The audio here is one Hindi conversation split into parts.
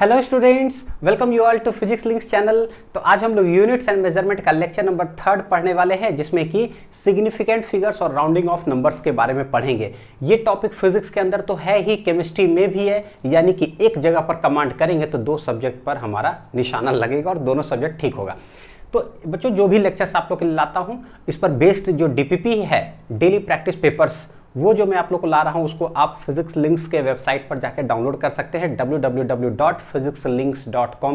Hello students welcome you all to physics links channel तो आज हम लोग यूनिट्स एंड मेजरमेंट का लेक्चर नंबर थर्ड पढ़ने वाले हैं जिसमें कि सिग्निफिकेंट फिगर्स और राउंडिंग ऑफ नंबर्स के बारे में पढ़ेंगे ये टॉपिक फिजिक्स के अंदर तो है ही केमिस्ट्री में भी है यानी कि एक जगह पर कमांड करेंगे तो दो सब्जेक्ट पर हमारा निशाना लगेगा और दोनों सब्जेक्ट ठीक होगा तो बच्चों जो भी लेक्चर्स आप लोग के लिए लाता हूँ इस पर बेस्ड जो डी है डेली प्रैक्टिस पेपर्स वो जो मैं आप लोग को ला रहा हूँ उसको आप फिजिक्स लिंक्स के वेबसाइट पर जाकर डाउनलोड कर सकते हैं डब्ल्यू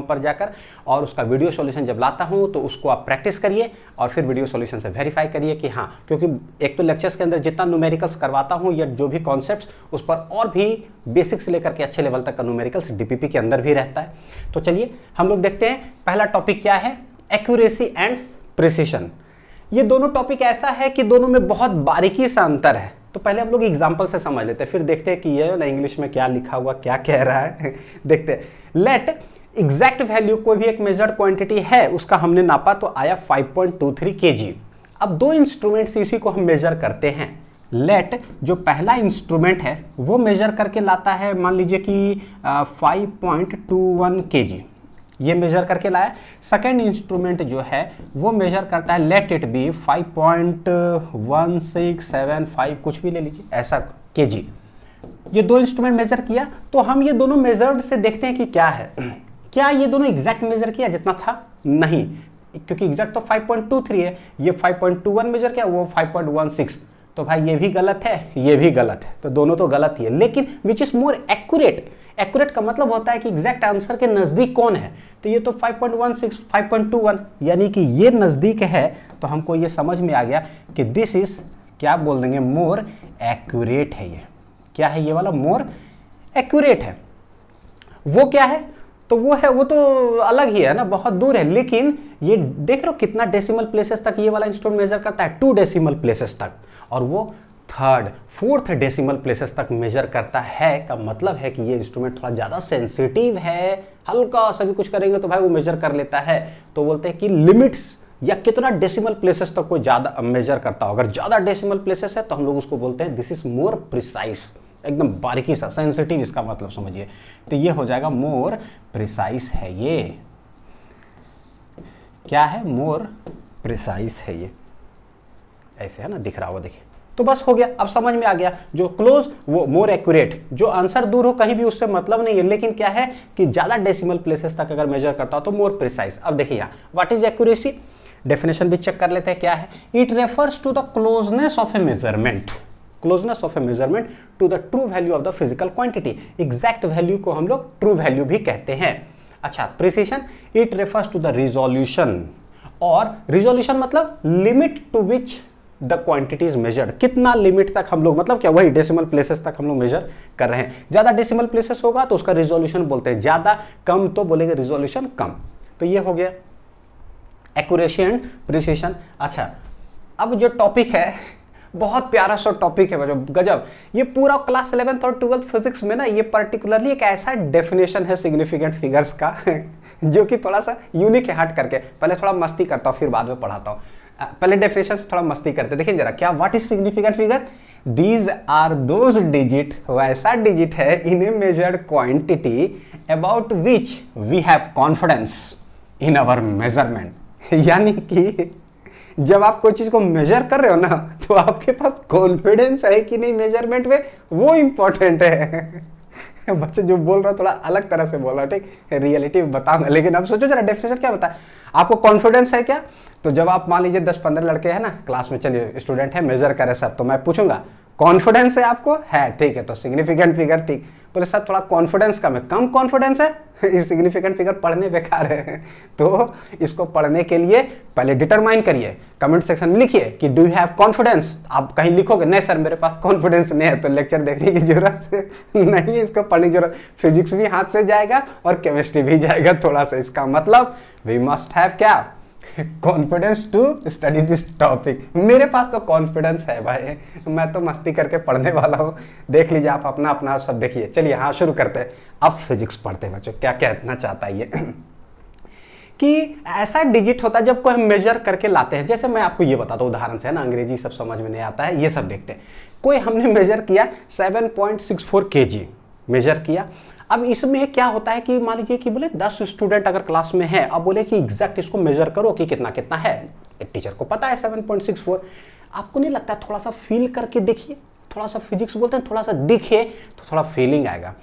पर जाकर और उसका वीडियो सॉल्यूशन जब लाता हूँ तो उसको आप प्रैक्टिस करिए और फिर वीडियो सॉल्यूशन से वेरीफाई करिए कि हाँ क्योंकि एक तो लेक्चर्स के अंदर जितना न्यूमेरिकल्स करवाता हूँ या जो भी कॉन्सेप्ट उस पर और भी बेसिक्स लेकर के अच्छे लेवल तक का न्यूमेरिकल्स डी के अंदर भी रहता है तो चलिए हम लोग देखते हैं पहला टॉपिक क्या है एक्यूरेसी एंड प्रिसिशन ये दोनों टॉपिक ऐसा है कि दोनों में बहुत बारीकी सा अंतर है तो पहले हम लोग एग्जाम्पल से समझ लेते हैं फिर देखते हैं कि ये ना इंग्लिश में क्या लिखा हुआ क्या कह रहा है देखते हैं लेट एग्जैक्ट वैल्यू कोई भी एक मेजर क्वांटिटी है उसका हमने नापा तो आया 5.23 पॉइंट अब दो इंस्ट्रूमेंट इसी को हम मेजर करते हैं लेट जो पहला इंस्ट्रूमेंट है वो मेजर करके लाता है मान लीजिए कि फाइव पॉइंट टू वन के जी ये मेजर करके लाया सेकेंड इंस्ट्रूमेंट जो है वो मेजर करता है लेट इट बी 5.1675 कुछ भी ले लीजिए ऐसा के जी ये दो इंस्ट्रूमेंट मेजर किया तो हम ये दोनों मेजर्ड से देखते हैं कि क्या है क्या ये दोनों एग्जैक्ट मेजर किया जितना था नहीं क्योंकि एग्जैक्ट तो 5.23 है ये 5.21 मेजर किया वो 5.16 तो भाई ये भी गलत है ये भी गलत है तो दोनों तो गलत ही है लेकिन which is more accurate accurate का मतलब होता है कि एग्जैक्ट आंसर के नज़दीक कौन है तो ये तो 5.16 5.21 यानी कि ये नज़दीक है तो हमको ये समझ में आ गया कि दिस इज़ क्या बोल देंगे मोर एक्यूरेट है ये क्या है ये वाला मोर एक्यूरेट है वो क्या है तो वो है वो तो अलग ही है ना बहुत दूर है लेकिन ये देख रहे हो कितना डेसिमल प्लेसेस तक ये वाला इंस्ट्रूमेंट मेजर करता है टू डेसिमल प्लेसेस तक और वो थर्ड फोर्थ डेसिमल प्लेसेस तक मेजर करता है का मतलब है कि ये इंस्ट्रूमेंट थोड़ा ज़्यादा सेंसिटिव है हल्का सभी कुछ करेंगे तो भाई वो मेजर कर लेता है तो बोलते हैं कि लिमिट्स या कितना डेसिमल प्लेसेस तक तो कोई ज़्यादा मेजर करता हो अगर ज़्यादा डेसिमल प्लेसेस है तो हम लोग उसको बोलते हैं दिस इज मोर प्रिसाइज एकदम बारीकी सा सेंसिटिव इसका मतलब समझिए तो ये हो जाएगा मोर प्रिसाइज है ये क्या है मोर प्रिसाइज है ये ऐसे है ना दिख रहा हो देखिए तो बस हो गया अब समझ में आ गया जो क्लोज वो मोर एक्यूरेट जो आंसर दूर हो कहीं भी उससे मतलब नहीं है लेकिन क्या है कि ज़्यादा डेसिमल प्लेसेस तक अगर मेजर करता हो तो मोर प्रिसाइज अब देखिए व्हाट इज एक्यूरेसी डेफिनेशन भी चेक कर लेते हैं क्या है it refers to the closeness of a measurement closeness of a measurement to the true value of the physical quantity exact value को हम लोग ट्रू वैल्यू भी कहते हैं अच्छा precision it refers to the resolution और रिजोल्यूशन मतलब limit to which the quantities measure कितना लिमिट तक हम लोग मतलब क्या वही डेसिमल प्लेसेस तक हम लोग मेजर कर रहे हैं ज़्यादा डेसिमल प्लेसेस होगा तो उसका रिजोल्यूशन बोलते हैं ज़्यादा कम तो बोलेंगे रिजोल्यूशन कम तो ये हो गया एक्यूरेसी एंड प्रिसिशन अच्छा अब जो टॉपिक है बहुत प्यारा सा टॉपिक है मतलब गजब ये पूरा क्लास इलेवेंथ और ट्वेल्थ फिजिक्स में ना ये पर्टिकुलरली एक ऐसा डेफिनेशन है सिग्निफिकेंट फिगर्स का जो कि थोड़ा सा यूनिक है हट करके पहले थोड़ा मस्ती करता हूँ फिर बाद में पढ़ाता हूँ पहले डेफिनेशन थोड़ा मस्ती करते देखिए जरा क्या what is significant figure these are those digit वो ऐसा डिजिट है in a measure quantity about which we have confidence in our measurement यानी कि जब आप कोई चीज़ को मेजर कर रहे हो ना तो आपके पास कॉन्फिडेंस है कि नहीं मेजरमेंट में वो इंपॉर्टेंट है बच्चे जो बोल रहा थोड़ा अलग तरह से बोल रहा ठीक रियलिटी बताऊंगा लेकिन अब सोचो जरा डेफिनेशन क्या बताया आपको कॉन्फिडेंस है क्या तो जब आप मान लीजिए दस पंद्रह लड़के हैं ना क्लास में चलिए स्टूडेंट है मेजर करे सब तो मैं पूछूंगा कॉन्फिडेंस है आपको है ठीक है तो सिग्निफिकेंट फिगर ठीक बोले सर थोड़ा कॉन्फिडेंस कम है कम कॉन्फिडेंस है इस सिग्निफिकेंट फिगर पढ़ने बेकार है तो इसको पढ़ने के लिए पहले डिटरमाइन करिए कमेंट सेक्शन में लिखिए कि डू यू हैव कॉन्फिडेंस आप कहीं लिखोगे नहीं सर मेरे पास कॉन्फिडेंस नहीं है तो लेक्चर देखने की जरूरत नहीं है इसको पढ़ने की जरूरत फिजिक्स भी हाथ से जाएगा और केमिस्ट्री भी जाएगा थोड़ा सा इसका मतलब वी मस्ट हैव क्या confidence to study this topic मेरे पास तो कॉन्फिडेंस है भाई मैं तो मस्ती करके पढ़ने वाला हूँ देख लीजिए आप अपना अपना आप सब देखिए चलिए हाँ शुरू करते हैं अब फिजिक्स पढ़ते हैं बच्चों क्या कहना चाहता है ये कि ऐसा डिजिट होता है जब कोई हम मेजर करके लाते हैं जैसे मैं आपको ये बताता हूँ उदाहरण से है ना अंग्रेजी सब समझ में नहीं आता है ये सब देखते हैं कोई हमने मेजर किया सेवन पॉइंट सिक्स फोर के जी मेजर किया अब इसमें क्या होता है कि मान लीजिए कि बोले दस स्टूडेंट अगर क्लास में है अब बोले कि एग्जैक्ट इसको मेजर करो कि कितना कितना है टीचर को पता है सेवन पॉइंट सिक्स फोर आपको नहीं लगता थोड़ा सा फील करके देखिए थोड़ा सा फिजिक्स बोलते हैं थोड़ा सा दिखे तो थोड़ा फीलिंग आएगा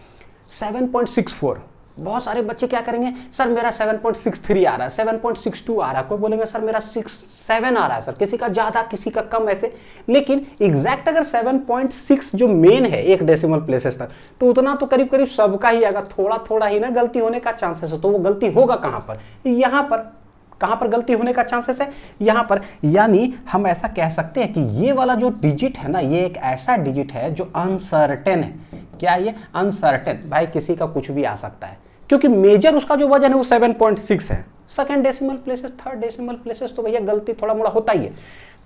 सेवन पॉइंट सिक्स फोर बहुत सारे बच्चे क्या करेंगे सर मेरा 7.63 आ रहा है 7.62 आ रहा है कोई बोलेंगे सर मेरा 67 आ रहा है सर किसी का ज़्यादा किसी का कम ऐसे लेकिन एग्जैक्ट अगर 7.6 जो मेन है एक डेसिमल प्लेसेस तक तो उतना तो करीब करीब सबका ही आएगा थोड़ा थोड़ा ही ना गलती होने का चांसेस हो तो वो गलती होगा कहां पर यहां पर कहां पर गलती होने का चांसेस है यहां पर यानी हम ऐसा कह सकते हैं कि ये वाला जो डिजिट है ना ये एक ऐसा डिजिट है जो अनसर्टेन है क्या ये अनसर्टेन भाई किसी का कुछ भी आ सकता है क्योंकि मेजर उसका जो वजन है वो 7.6 है second decimal places third decimal places तो भैया गलती थोड़ा मोड़ा होता ही है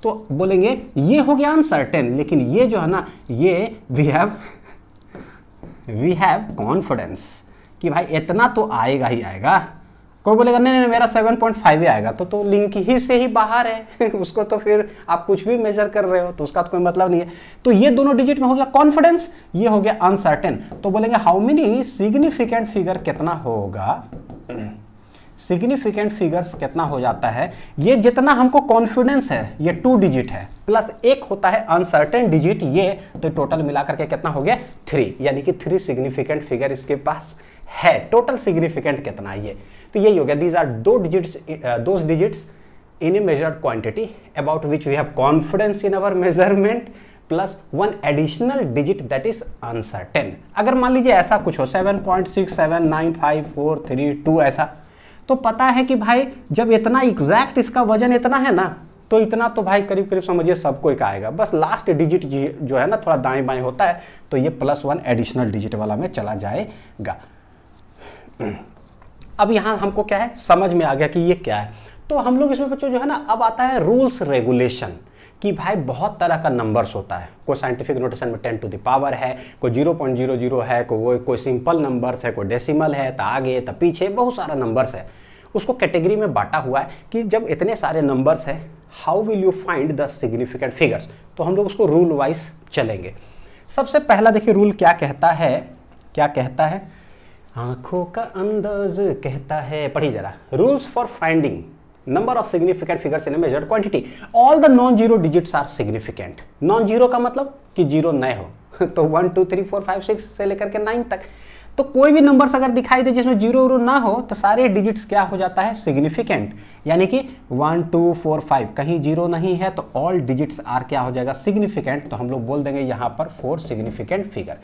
तो बोलेंगे ये हो गया आंसर टेन लेकिन ये जो है ना ये we have we have confidence कि भाई इतना तो आएगा ही आएगा कोई बोलेगा नहीं नहीं मेरा सेवन पॉइंट फाइव ही आएगा तो तो लिंक ही से ही बाहर है उसको तो फिर आप कुछ भी मेजर कर रहे हो तो उसका तो कोई मतलब नहीं है तो ये दोनों डिजिट में हो गया कॉन्फिडेंस ये हो गया अनसर्टेन तो बोलेंगे हाउ मेनी सिग्निफिकेंट फिगर कितना होगा सिग्निफिकेंट फिगर्स कितना हो जाता है ये जितना हमको कॉन्फिडेंस है ये टू डिजिट है प्लस एक होता है अनसर्टेन डिजिट ये तो टोटल मिलाकर के कितना हो गया थ्री यानी कि थ्री सिग्निफिकेंट फिगर इसके पास है टोटल सिग्निफिकेंट कितना ये तो यही हो गया दीज आर दो डिजिट्स दो digits in a measured quantity about which we have confidence in our measurement plus one additional digit that is answer ten अगर मान लीजिए ऐसा कुछ हो seven point six seven nine five four three two ऐसा तो पता है कि भाई जब इतना एग्जैक्ट इसका वजन इतना है ना तो इतना तो भाई करीब करीब समझिए सबको एक आएगा बस लास्ट डिजिट जो है ना थोड़ा दाएं बाएं होता है तो ये प्लस वन एडिशनल डिजिट वाला में चला जाएगा अब यहाँ हमको क्या है समझ में आ गया कि ये क्या है तो हम लोग इसमें बच्चों जो है ना अब आता है रूल्स रेगुलेशन कि भाई बहुत तरह का नंबर्स होता है कोई साइंटिफिक नोटेशन में टेन टू द पावर है कोई जीरो पॉइंट जीरो जीरो है कोई कोई सिंपल नंबर्स है कोई डेसिमल है तो आगे तो पीछे बहुत सारा नंबर्स है उसको कैटेगरी में बांटा हुआ है कि जब इतने सारे नंबर्स हैं how will you find the significant figures तो हम लोग उसको रूल वाइज चलेंगे सबसे पहला देखिए रूल क्या कहता है क्या कहता है आंखों का अंदाज कहता है पढ़ी जरा rules for finding number of significant figures in measure quantity all the non zero digits are significant non zero का मतलब कि जीरो नए हो तो one two three four five six से लेकर के नाइन तक तो कोई भी नंबर्स अगर दिखाई दे जिसमें जीरो वीरो ना हो तो सारे डिजिट्स क्या हो जाता है सिग्निफिकेंट यानी कि वन टू फोर फाइव कहीं जीरो नहीं है तो ऑल डिजिट्स आर क्या हो जाएगा सिग्निफिकेंट तो हम लोग बोल देंगे यहाँ पर फोर सिग्निफिकेंट फिगर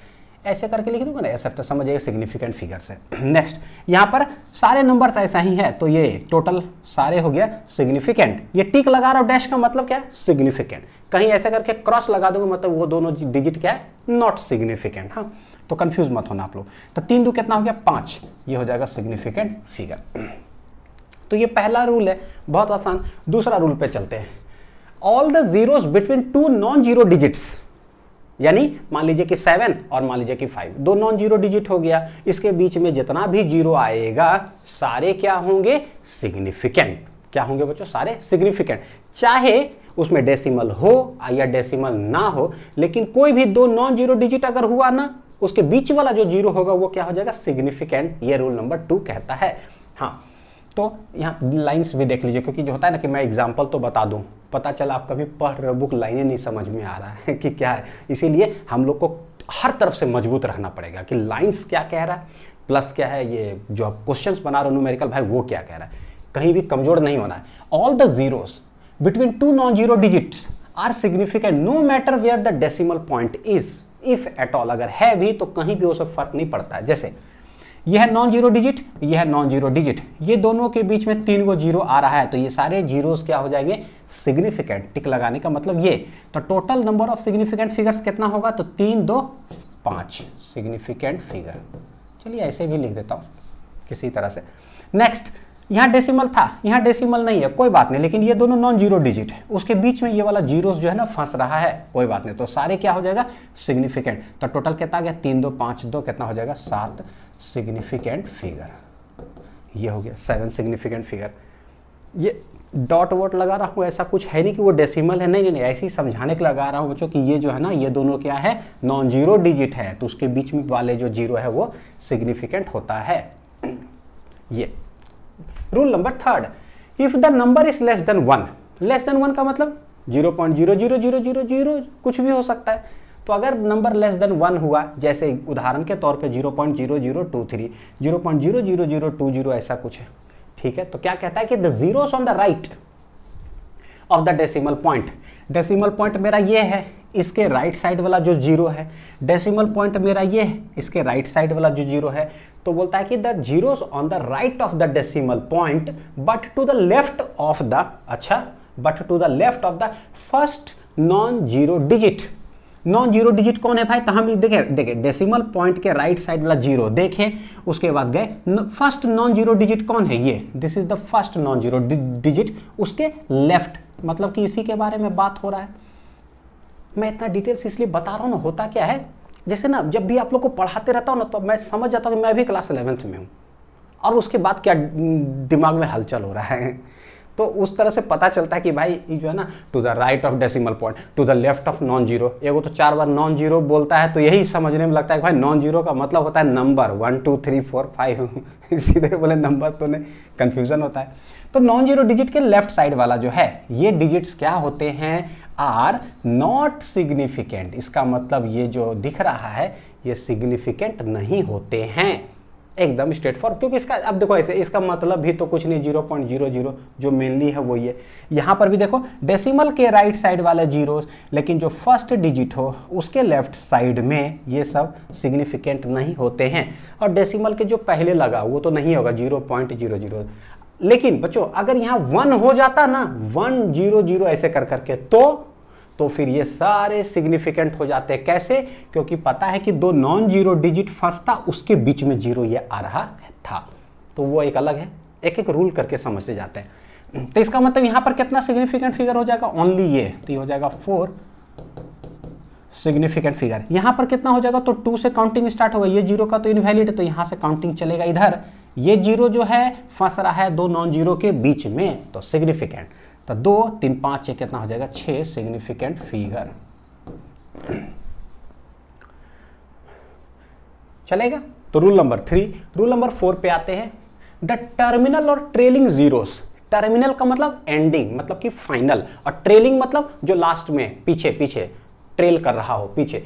ऐसे करके लिख दूंगा ना तो समझ समझिएगा सिग्निफिकेंट फिगर्स है नेक्स्ट यहाँ पर सारे नंबर्स ऐसा ही है तो ये टोटल सारे हो गया सिग्निफिकेंट ये टिक लगा रहा हूँ डैश का मतलब क्या है सिग्निफिकेंट कहीं ऐसे करके क्रॉस लगा दूंगा मतलब वो दोनों डिजिट क्या है नॉट सिग्निफिकेंट हाँ तो कन्फ्यूज मत होना आप लोग तो तीन दो कितना हो गया पाँच ये हो जाएगा सिग्निफिकेंट फिगर तो ये पहला रूल है बहुत आसान दूसरा रूल पे चलते हैं all the zeros between two non zero digits यानी मान लीजिए कि सेवन और मान लीजिए कि फाइव दो नॉन जीरो डिजिट हो गया इसके बीच में जितना भी जीरो आएगा सारे क्या होंगे सिग्निफिकेंट क्या होंगे बच्चों सारे सिग्निफिकेंट चाहे उसमें डेसिमल हो या डेसिमल ना हो लेकिन कोई भी दो नॉन जीरो डिजिट अगर हुआ ना उसके बीच वाला जो जीरो होगा वो क्या हो जाएगा सिग्निफिकेंट ये रूल नंबर टू कहता है हाँ तो यहाँ लाइन्स भी देख लीजिए क्योंकि जो होता है ना कि मैं एग्जाम्पल तो बता दूँ पता चला आप कभी पढ़ रहे बुक लाइनें नहीं समझ में आ रहा है कि क्या है इसीलिए हम लोग को हर तरफ से मजबूत रहना पड़ेगा कि लाइन्स क्या कह रहा है प्लस क्या है ये जो आप क्वेश्चन बना रहे हो न्यूमेरिकल भाई वो क्या कह रहा है कहीं भी कमजोर नहीं होना है all the zeros between two non zero digits are significant no matter where the decimal point is if at all अगर है भी तो कहीं भी उसे फर्क नहीं पड़ता है जैसे यह है नॉन जीरो डिजिट यह है नॉन जीरो डिजिट ये दोनों के बीच में तीन गो जीरो आ रहा है तो ये सारे जीरोस क्या हो जाएंगे सिग्निफिकेंट टिक लगाने का मतलब ये तो total number of significant figures कितना होगा तो तीन दो पांच सिग्निफिकेंट फिगर चलिए ऐसे भी लिख देता हूं किसी तरह से नेक्स्ट यहाँ डेसिमल था यहाँ डेसिमल नहीं है कोई बात नहीं लेकिन ये दोनों नॉन जीरो डिजिट है उसके बीच में ये वाला जीरोस जो है ना फंस रहा है कोई बात नहीं तो सारे क्या हो जाएगा सिग्निफिकेंट तो टोटल कितना गया तीन दो पांच दो कितना हो जाएगा सात सिग्निफिकेंट फिगर ये हो गया सेवन सिग्निफिकेंट फिगर ये डॉट वॉट लगा रहा हूँ ऐसा कुछ है नहीं कि वो डेसिमल है नहीं नहीं, नहीं ऐसे ही समझाने के लगा रहा हूँ बच्चों कि ये जो है ना ये दोनों क्या है नॉन जीरो डिजिट है तो उसके बीच में वाले जो जीरो है वो सिग्निफिकेंट होता है ये rule number third if the number is less than one less than one का मतलब zero point zero zero zero zero zero कुछ भी हो सकता है तो अगर नंबर लेस देन वन हुआ जैसे उदाहरण के तौर पे 0.0023 0.00020 ऐसा कुछ है ठीक है तो क्या कहता है कि the zeros on the right of the decimal point decimal point मेरा ये है इसके राइट right साइड वाला जो जीरो है डेसिमल पॉइंट मेरा ये है इसके राइट right साइड वाला जो जीरो है तो बोलता है कि the zeros on the right of the decimal point but to the left of the अच्छा but to the left of the first non zero digit non zero digit कौन है भाई तो हम देखे देखे डेसिमल पॉइंट के राइट साइड वाला जीरो देखे उसके बाद गए फर्स्ट नॉन जीरो डिजिट कौन है ये this is the first non zero digit उसके लेफ्ट मतलब कि इसी के बारे में बात हो रहा है मैं इतना डिटेल्स इसलिए बता रहा हूँ ना होता क्या है जैसे ना जब भी आप लोग को पढ़ाते रहता हूँ ना तो मैं समझ जाता हूँ कि मैं भी क्लास इलेवेंथ में हूँ और उसके बाद क्या दिमाग में हलचल हो रहा है तो उस तरह से पता चलता है कि भाई ये जो है ना to the right of decimal point to the left of non zero एगो तो चार बार नॉन जीरो बोलता है तो यही समझने में लगता है कि भाई नॉन जीरो का मतलब होता है number one two three four five सीधे बोले नंबर तो नहीं कन्फ्यूज़न होता है तो नॉन जीरो डिजिट के लेफ्ट साइड वाला जो है ये डिजिट्स क्या होते हैं आर नॉट सिग्निफिकेंट इसका मतलब ये जो दिख रहा है ये सिग्निफिकेंट नहीं होते हैं एकदम स्ट्रेट फॉर क्योंकि इसका अब देखो ऐसे इसका मतलब भी तो कुछ नहीं जीरो पॉइंट जीरो जीरो जो मेनली है वही है यहाँ पर भी देखो डेसिमल के राइट साइड वाले जीरोस लेकिन जो फर्स्ट डिजिट हो उसके लेफ्ट साइड में ये सब सिग्निफिकेंट नहीं होते हैं और डेसिमल के जो पहले लगा वो तो नहीं होगा जीरो पॉइंट जीरो जीरो लेकिन बच्चों अगर यहाँ वन हो जाता ना वन जीरो जीरो ऐसे कर करके तो तो फिर ये सारे सिग्निफिकेंट हो जाते हैं कैसे क्योंकि पता है कि दो नॉन जीरो डिजिट फंसता उसके बीच में जीरो ये आ रहा था तो वो एक अलग है एक एक रूल करके समझते जाते हैं तो इसका मतलब यहां पर कितना सिग्निफिकेंट फिगर हो जाएगा ओनली ये तो ये हो जाएगा फोर सिग्निफिकेंट फिगर यहां पर कितना हो जाएगा तो टू से काउंटिंग स्टार्ट होगा ये जीरो का तो इनवैलिड है तो यहां से काउंटिंग चलेगा इधर ये जीरो जो है फंस रहा है दो नॉन जीरो के बीच में तो सिग्निफिकेंट तो दो तीन पाँच ये कितना हो जाएगा छः सिग्निफिकेंट फिगर चलेगा तो rule number three rule number four पे आते हैं द टर्मिनल और ट्रेलिंग जीरोस टर्मिनल का मतलब एंडिंग मतलब कि फाइनल और ट्रेलिंग मतलब जो लास्ट में पीछे पीछे ट्रेल कर रहा हो पीछे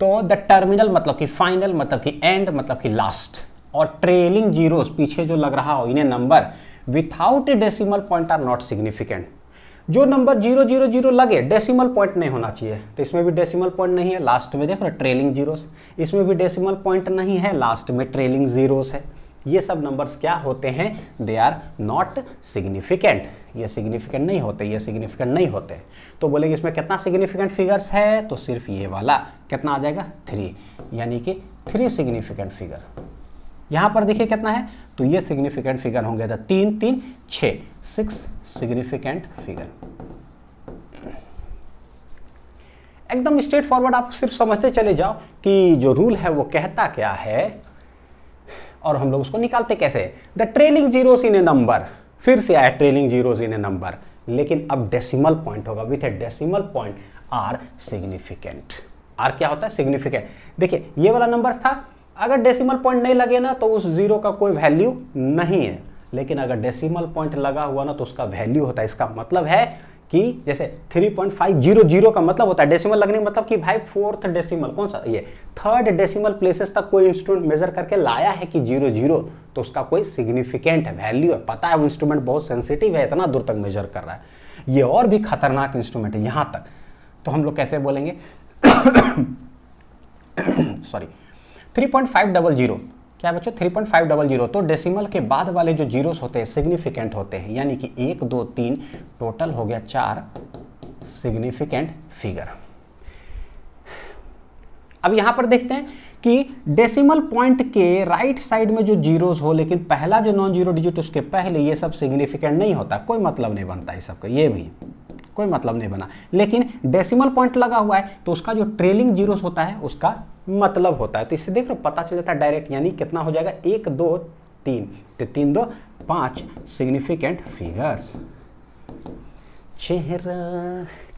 तो द टर्मिनल मतलब कि फाइनल मतलब कि एंड मतलब कि लास्ट और ट्रेलिंग जीरोस पीछे जो लग रहा हो इन्हें number without a decimal point are not significant जो नंबर जीरो जीरो जीरो लगे डेसिमल पॉइंट नहीं होना चाहिए तो इसमें भी डेसिमल पॉइंट नहीं है लास्ट में देखो ना ट्रेलिंग जीरोस इसमें भी डेसिमल पॉइंट नहीं है लास्ट में ट्रेलिंग जीरोस है ये सब नंबर्स क्या होते हैं दे आर नॉट सिग्निफिकेंट ये सिग्निफिकेंट नहीं होते ये सिग्निफिकेंट नहीं होते तो बोलेंगे इसमें कितना सिग्निफिकेंट फिगर्स है तो सिर्फ ये वाला कितना आ जाएगा थ्री यानी कि थ्री सिग्निफिकेंट फिगर यहाँ पर देखिए कितना है तो ये सिग्निफिकेंट फिगर होंगे तो तीन तीन छः सिक्स सिग्निफिकेंट फिगर एकदम स्ट्रेट फॉरवर्ड आप सिर्फ समझते चले जाओ कि जो रूल है वो कहता क्या है और हम लोग उसको निकालते कैसे the trailing zero a number फिर से आया trailing zero in a number लेकिन अब डेसिमल पॉइंट होगा with a decimal point are significant are क्या होता है सिग्निफिकेंट देखिए ये वाला नंबर था अगर डेसिमल पॉइंट नहीं लगे ना तो उस जीरो का कोई वैल्यू नहीं है लेकिन अगर डेसिमल पॉइंट लगा हुआ ना तो उसका वैल्यू होता है इसका मतलब है कि जैसे 3.500 का मतलब होता है डेसिमल लगने का मतलब कि भाई फोर्थ डेसिमल कौन सा ये थर्ड डेसिमल प्लेसेस तक कोई इंस्ट्रूमेंट मेजर करके लाया है कि जीरो जीरो तो उसका कोई सिग्निफिकेंट है वैल्यू है पता है वो इंस्ट्रूमेंट बहुत सेंसिटिव है इतना दूर तक मेजर कर रहा है ये और भी खतरनाक इंस्ट्रूमेंट है यहां तक तो हम लोग कैसे बोलेंगे sorry three point five double zero क्या बच्चों 3.500 तो डेसिमल के बाद वाले जो जीरोस होते हैं सिग्निफिकेंट होते हैं यानी कि एक दो तीन टोटल हो गया चार सिग्निफिकेंट फिगर अब यहां पर देखते हैं कि डेसिमल पॉइंट के राइट साइड में जो जीरोस हो लेकिन पहला जो नॉन जीरो डिजिट उसके पहले ये सब सिग्निफिकेंट नहीं होता कोई मतलब नहीं बनता इस सबका ये भी कोई मतलब नहीं बना लेकिन डेसिमल पॉइंट लगा हुआ है तो उसका जो ट्रेलिंग जीरोस होता है उसका मतलब होता है तो इससे देख लो पता चल जाता है डायरेक्ट यानी कितना हो जाएगा एक दो तीन तो तीन दो पांच सिग्निफिकेंट फिगर्स चेहरा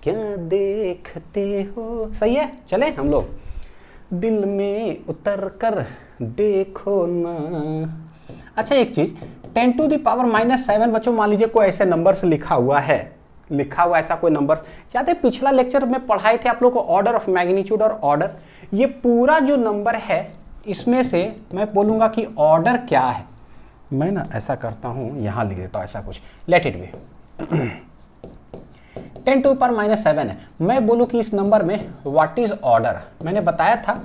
क्या देखते हो सही है चले हम लोग दिल में उतर कर देखो ना अच्छा एक चीज़ ten to power minus seven बच्चों मान लीजिए कोई ऐसे नंबर से लिखा हुआ है लिखा हुआ ऐसा कोई नंबर्स याद है पिछला लेक्चर में पढ़ाए थे आप लोग को ऑर्डर ऑफ मैग्नीट्यूड और ऑर्डर ये पूरा जो नंबर है इसमें से मैं बोलूंगा कि ऑर्डर क्या है मैं ना ऐसा करता हूं यहां लिख देता हूं ऐसा कुछ let it be ten to power minus seven है मैं बोलूं कि इस नंबर में व्हाट इज़ ऑर्डर मैंने बताया था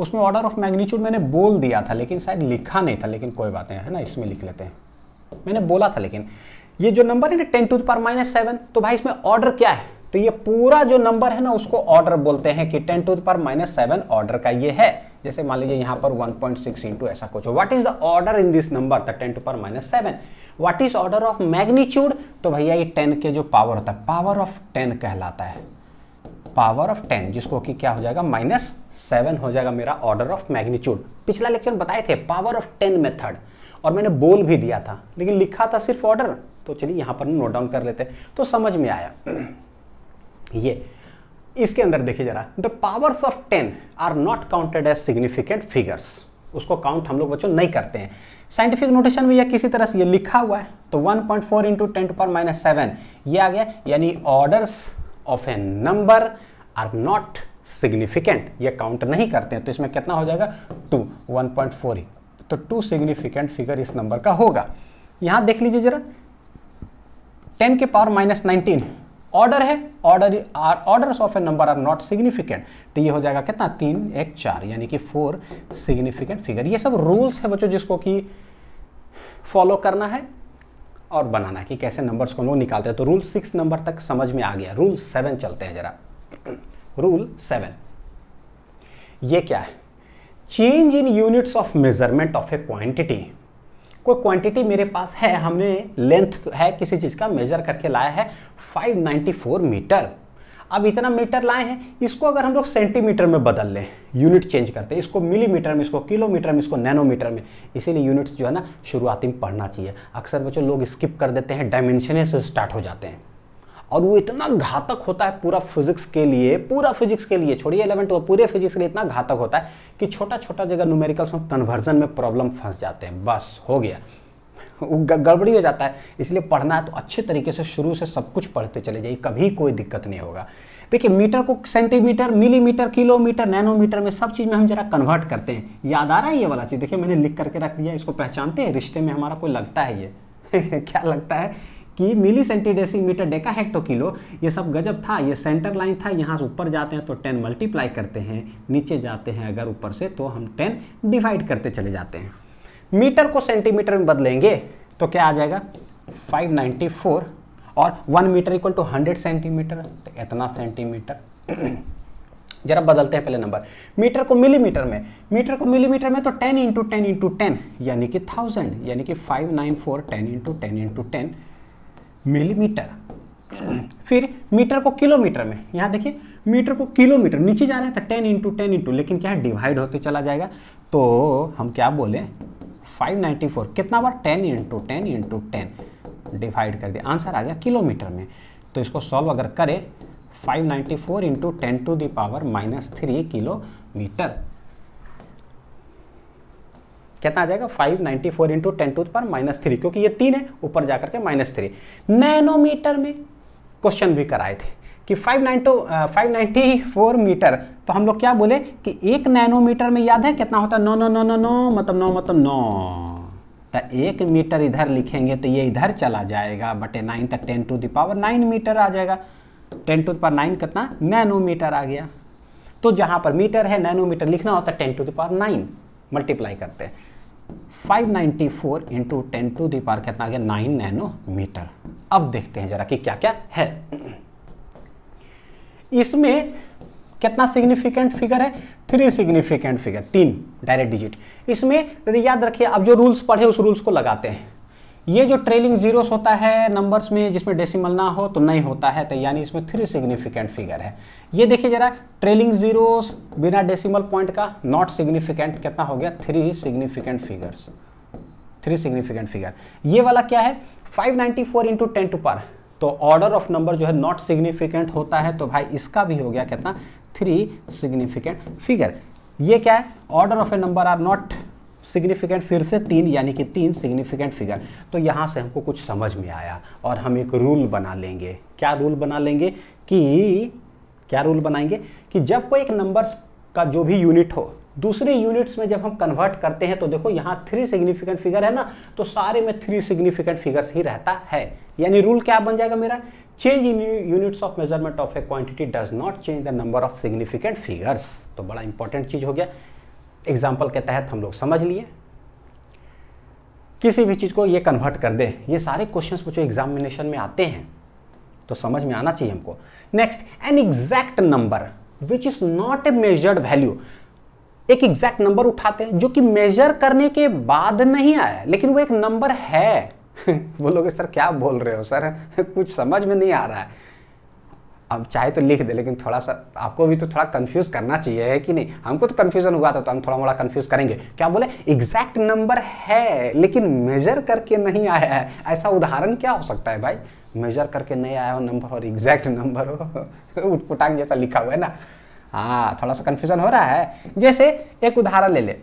उसमें ऑर्डर ऑफ मैग्नीट्यूड मैंने बोल दिया था लेकिन शायद लिखा नहीं था लेकिन कोई बात नहीं है ना इसमें लिख लेते हैं मैंने बोला था लेकिन ये जो नंबर है ना ten to power minus seven तो भाई इसमें ऑर्डर क्या है तो ये पूरा जो नंबर है ना उसको ऑर्डर बोलते हैं कि ten to power minus seven order का ये है जैसे मान लीजिए यहां पर 1.6 पॉइंट सिक्स इंटू ऐसा कुछ what is the order in this number the ten to power minus seven what is order of magnitude तो भैया ये टेन के जो पावर होता है पावर ऑफ टेन कहलाता है पावर ऑफ टेन जिसको कि क्या हो जाएगा माइनस सेवन हो जाएगा मेरा ऑर्डर ऑफ मैग्नीच्यूड पिछला लेक्चर बताए थे पावर ऑफ टेन मेथड और मैंने बोल भी दिया था लेकिन लिखा था सिर्फ ऑर्डर तो चलिए यहां पर नोट डाउन कर लेते तो समझ में आया ये इसके अंदर देखिए जरा the powers of ten are not counted as significant figures उसको काउंट हम लोग बच्चों नहीं करते हैं साइंटिफिक नोटेशन में या किसी तरह से ये लिखा हुआ है तो 1.4 point four into ten power minus seven ये आ गया यानी orders of a number are not significant ये काउंट नहीं करते हैं तो इसमें कितना हो जाएगा टू वन पॉइंट फोर तो टू सिग्निफिकेंट फिगर इस नंबर का होगा यहां देख लीजिए जरा टेन के पावर माइनस नाइनटीन ऑर्डर है order are order of a number are not significant तो ये हो जाएगा कितना तीन एक चार यानी कि फोर सिग्निफिकेंट फिगर ये सब रूल्स है बच्चों जिसको कि फॉलो करना है और बनाना कि कैसे नंबर्स को लोग निकालते हैं तो रूल सिक्स नंबर तक समझ में आ गया रूल सेवन चलते हैं जरा रूल सेवन ये क्या है change in units of measurement of a quantity कोई क्वांटिटी मेरे पास है हमने लेंथ है किसी चीज़ का मेजर करके लाया है 594 मीटर अब इतना मीटर लाए हैं इसको अगर हम लोग सेंटीमीटर में बदल लें यूनिट चेंज करते हैं इसको मिलीमीटर में इसको किलोमीटर में इसको नैनोमीटर में इसीलिए यूनिट्स जो है ना शुरुआती में पढ़ना चाहिए अक्सर बच्चों लोग स्किप कर देते हैं डायमेंशन से स्टार्ट हो जाते हैं और वो इतना घातक होता है पूरा फिजिक्स के लिए पूरा फिजिक्स के लिए छोड़िए इलेवन ट्वेल्व पूरे फिजिक्स के लिए इतना घातक होता है कि छोटा छोटा जगह न्यूमेरिकल्स में कन्वर्जन में प्रॉब्लम फंस जाते हैं बस हो गया वो गड़बड़ी हो जाता है इसलिए पढ़ना है तो अच्छे तरीके से शुरू से सब कुछ पढ़ते चले जाइए कभी कोई दिक्कत नहीं होगा देखिए मीटर को सेंटीमीटर मिलीमीटर किलोमीटर नैनोमीटर में सब चीज़ में हम जरा कन्वर्ट करते हैं याद आ रहा है ये वाला चीज़ देखिए मैंने लिख करके रख दिया इसको पहचानते हैं रिश्ते में हमारा कोई लगता है ये क्या लगता है कि milli centi deci metre deca hecto kilo ये सब गजब था ये सेंटर लाइन था यहाँ से ऊपर जाते हैं तो टेन मल्टीप्लाई करते हैं नीचे जाते हैं अगर ऊपर से तो हम टेन डिवाइड करते चले जाते हैं मीटर को सेंटीमीटर में बदलेंगे तो क्या आ जाएगा 594 और one metre equal to hundred centimetre तो इतना सेंटीमीटर जरा बदलते हैं पहले नंबर मीटर को मिलीमीटर में मीटर को मिलीमीटर में तो 10 इंटू टेन इंटू टेन यानी कि थाउजेंड यानी कि 594 10 into ten into ten millimetre फिर मीटर को किलोमीटर में यहाँ देखिए मीटर को किलोमीटर नीचे जा रहे हैं तो टेन इंटू टेन इंटू लेकिन क्या है डिवाइड होते चला जाएगा तो हम क्या बोले 594 कितना बार 10 into ten into ten divide कर दिया आंसर आ गया किलोमीटर में तो इसको सॉल्व अगर करें 594 ninety four into ten to the power minus three kilometre कितना आ जाएगा 594 ninety four into ten to power minus three क्योंकि ये तीन है ऊपर जाकर के माइनस थ्री नैनोमीटर में क्वेश्चन भी कराए थे कि five nine two five ninety four metre तो हम लोग क्या बोले कि एक नैनोमीटर में याद है कितना होता है नौ नौ नौ नौ नौ मतलब नौ मतलब नौ तो एक मीटर इधर लिखेंगे तो ये इधर चला जाएगा बटे नाइन तो ten to the power nine metre आ जाएगा टेन टू दावर नाइन कितना नैनोमीटर आ गया तो जहां पर मीटर है नैनोमीटर लिखना होता है ten to the power nine multiply करते हैं 594 इंटू टेन टू दावर कितना आ गया 9 नैनोमीटर अब देखते हैं जरा कि क्या क्या है इसमें कितना सिग्निफिकेंट फिगर है थ्री सिग्निफिकेंट फिगर तीन डायरेक्ट डिजिट इसमें याद रखिए अब जो रूल्स पढ़े उस रूल्स को लगाते हैं ये जो ट्रेलिंग जीरोस होता है नंबर्स में जिसमें डेसिमल ना हो तो नहीं होता है तो यानी इसमें थ्री सिग्निफिकेंट फिगर है ये देखिए जरा ट्रेलिंग जीरोस बिना डेसिमल पॉइंट का नॉट सिग्निफिकेंट कितना हो गया three significant figures three significant figure ये वाला क्या है 594 ninety four into ten to power तो ऑर्डर ऑफ नंबर जो है नॉट सिग्निफिकेंट होता है तो भाई इसका भी हो गया कितना थ्री सिग्निफिकेंट फिगर ये क्या है order of a number are not significant फिर से तीन यानी कि तीन सिग्निफिकेंट फिगर तो यहाँ से हमको कुछ समझ में आया और हम एक रूल बना लेंगे क्या रूल बना लेंगे कि क्या रूल बनाएंगे कि जब कोई एक नंबर्स का जो भी यूनिट हो दूसरे यूनिट्स में जब हम कन्वर्ट करते हैं तो देखो यहाँ थ्री सिग्निफिकेंट फिगर है ना तो सारे में थ्री सिग्निफिकेंट फिगर्स ही रहता है यानी रूल क्या बन जाएगा मेरा change in units of measurement of a quantity does not change the number of significant figures तो बड़ा इंपॉर्टेंट चीज़ हो गया एग्जाम्पल के तहत हम लोग समझ लिए किसी भी चीज़ को ये कन्वर्ट कर दे ये सारे क्वेश्चंस जो एग्जामिनेशन में आते हैं तो समझ में आना चाहिए हमको next an exact number which is not a measured value एक एग्जैक्ट नंबर उठाते हैं जो कि मेजर करने के बाद नहीं आया लेकिन वो एक नंबर है बोलोगे सर क्या बोल रहे हो सर कुछ समझ में नहीं आ रहा है अब चाहे तो लिख दे लेकिन थोड़ा सा आपको भी तो थोड़ा कंफ्यूज करना चाहिए है कि नहीं हमको तो कन्फ्यूजन हुआ था तो हम थोड़ा मोड़ा कंफ्यूज करेंगे क्या बोले एग्जैक्ट नंबर है लेकिन मेजर करके नहीं आया है ऐसा उदाहरण क्या हो सकता है भाई मेजर करके नहीं आया हो नंबर और एग्जैक्ट नंबर हो उठपुटांग जैसा लिखा हुआ है ना हाँ थोड़ा सा कन्फ्यूजन हो रहा है जैसे एक उदाहरण ले ले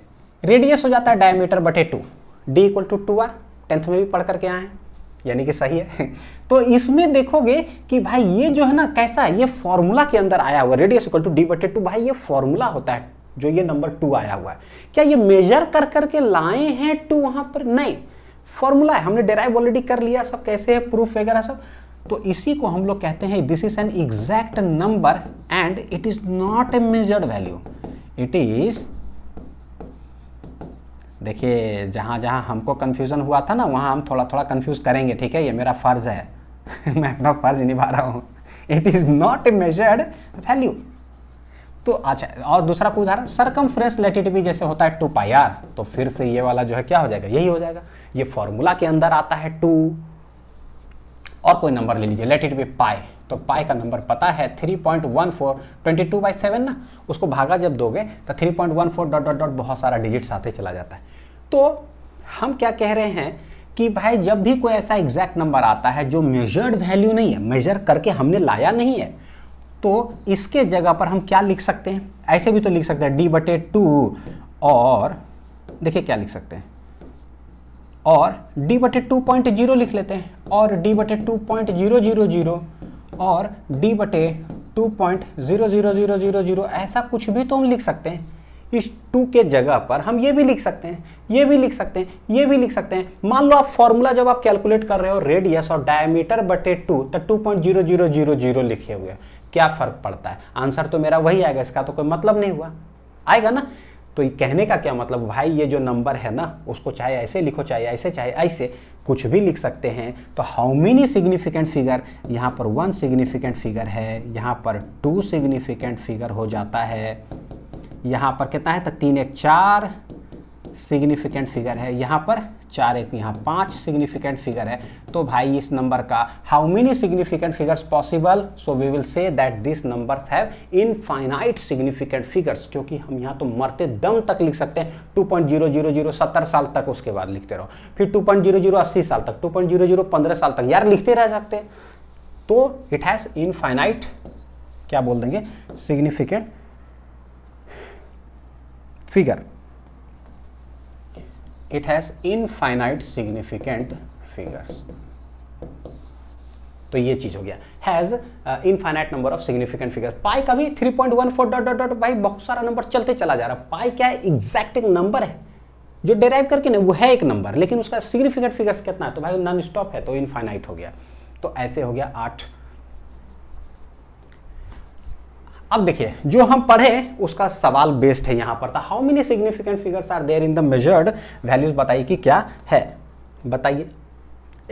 रेडियस हो जाता है डायमीटर बटे two D equal to two R tenth में भी पढ़ करके आए हैं यानी कि सही है तो इसमें देखोगे कि भाई ये जो है ना कैसा है ये फॉर्मूला के अंदर आया हुआ रेडियस इक्वल टू डी बटे टू भाई ये फॉर्मूला होता है जो ये नंबर टू आया हुआ है क्या ये मेजर कर करके लाए हैं टू वहां पर नहीं फॉर्मूला है हमने डेराइव ऑलरेडी कर लिया सब कैसे है प्रूफ वगैरह सब तो इसी को हम लोग कहते हैं this is an exact number and it is not a measured value it is देखिए जहाँ जहाँ हमको कन्फ्यूज़न हुआ था ना वहाँ हम थोड़ा थोड़ा कन्फ्यूज़ करेंगे ठीक है ये मेरा फ़र्ज़ है मैं अपना फ़र्ज़ निभा रहा हूँ it is not a measured value तो अच्छा और दूसरा कोई उदाहरण सरकम लेटेड भी जैसे होता है टू पाई आर तो फिर से ये वाला जो है क्या हो जाएगा यही हो जाएगा ये फॉर्मूला के अंदर आता है टू और कोई नंबर ले लीजिए भी पाई तो पाई का नंबर पता है 3.14 point one four twenty two by seven ना उसको भागा जब दोगे तो 3.14 point one four dot dot dot बहुत सारा डिजिट्स आते चला जाता है तो हम क्या कह रहे हैं कि भाई जब भी कोई ऐसा एग्जैक्ट नंबर आता है जो मेजर्ड वैल्यू नहीं है मेजर करके हमने लाया नहीं है तो इसके जगह पर हम क्या लिख सकते हैं ऐसे भी तो लिख सकते हैं डी बटे टू और देखिए क्या लिख सकते हैं और डी बटे टू पॉइंट जीरो लिख लेते हैं और डी बटे two point zero zero zero और डी बटे two point zero zero zero zero zero ऐसा कुछ भी तो हम लिख सकते हैं इस टू के जगह पर हम ये भी लिख सकते हैं ये भी लिख सकते हैं ये भी लिख सकते हैं मान लो आप फॉर्मूला जब आप कैलकुलेट कर रहे हो रेडियस और डायमीटर बटे टू तो two point zero zero zero zero लिखे हुए क्या फ़र्क पड़ता है आंसर तो मेरा वही आएगा इसका तो कोई मतलब नहीं हुआ आएगा ना तो कहने का क्या मतलब भाई ये जो नंबर है ना उसको चाहे ऐसे लिखो चाहे ऐसे चाहे ऐसे कुछ भी लिख सकते हैं तो हाउ मेनी सिग्निफिकेंट फिगर यहाँ पर वन सिग्निफिकेंट फिगर है यहाँ पर टू सिग्निफिकेंट फिगर हो जाता है यहाँ पर कितना है तो तीन एक चार सिग्निफिकेंट फिगर है यहाँ पर चार एक यहाँ पांच सिग्निफिकेंट फिगर है तो भाई इस नंबर का how many significant figures possible so we will say that this numbers have infinite significant figures क्योंकि हम यहाँ तो मरते दम तक लिख सकते हैं two point zero zero zero सत्तर साल तक उसके बाद लिखते रहो फिर टू पॉइंट जीरो जीरो अस्सी साल तक टू पॉइंट जीरो जीरो पंद्रह साल तक यार लिखते रह सकते तो इट हैज़ इनफाइनाइट क्या बोल देंगे significant figure it has infinite significant figures तो ये चीज हो गया has infinite number of significant figure pi का भी 3.14 डॉट डॉट डॉट भाई बहुत सारा नंबर चलते चला जा रहा है पाई क्या है एग्जैक्ट एक नंबर है जो डेराइव करके ना वो है एक नंबर लेकिन उसका सिग्निफिकेंट फिगर्स कितना है तो भाई नॉन स्टॉप है तो इनफाइनाइट हो गया तो ऐसे हो गया आठ अब देखिए जो हम पढ़े उसका सवाल बेस्ड है यहाँ पर था how many significant figures are there in the measured values बताइए कि क्या है बताइए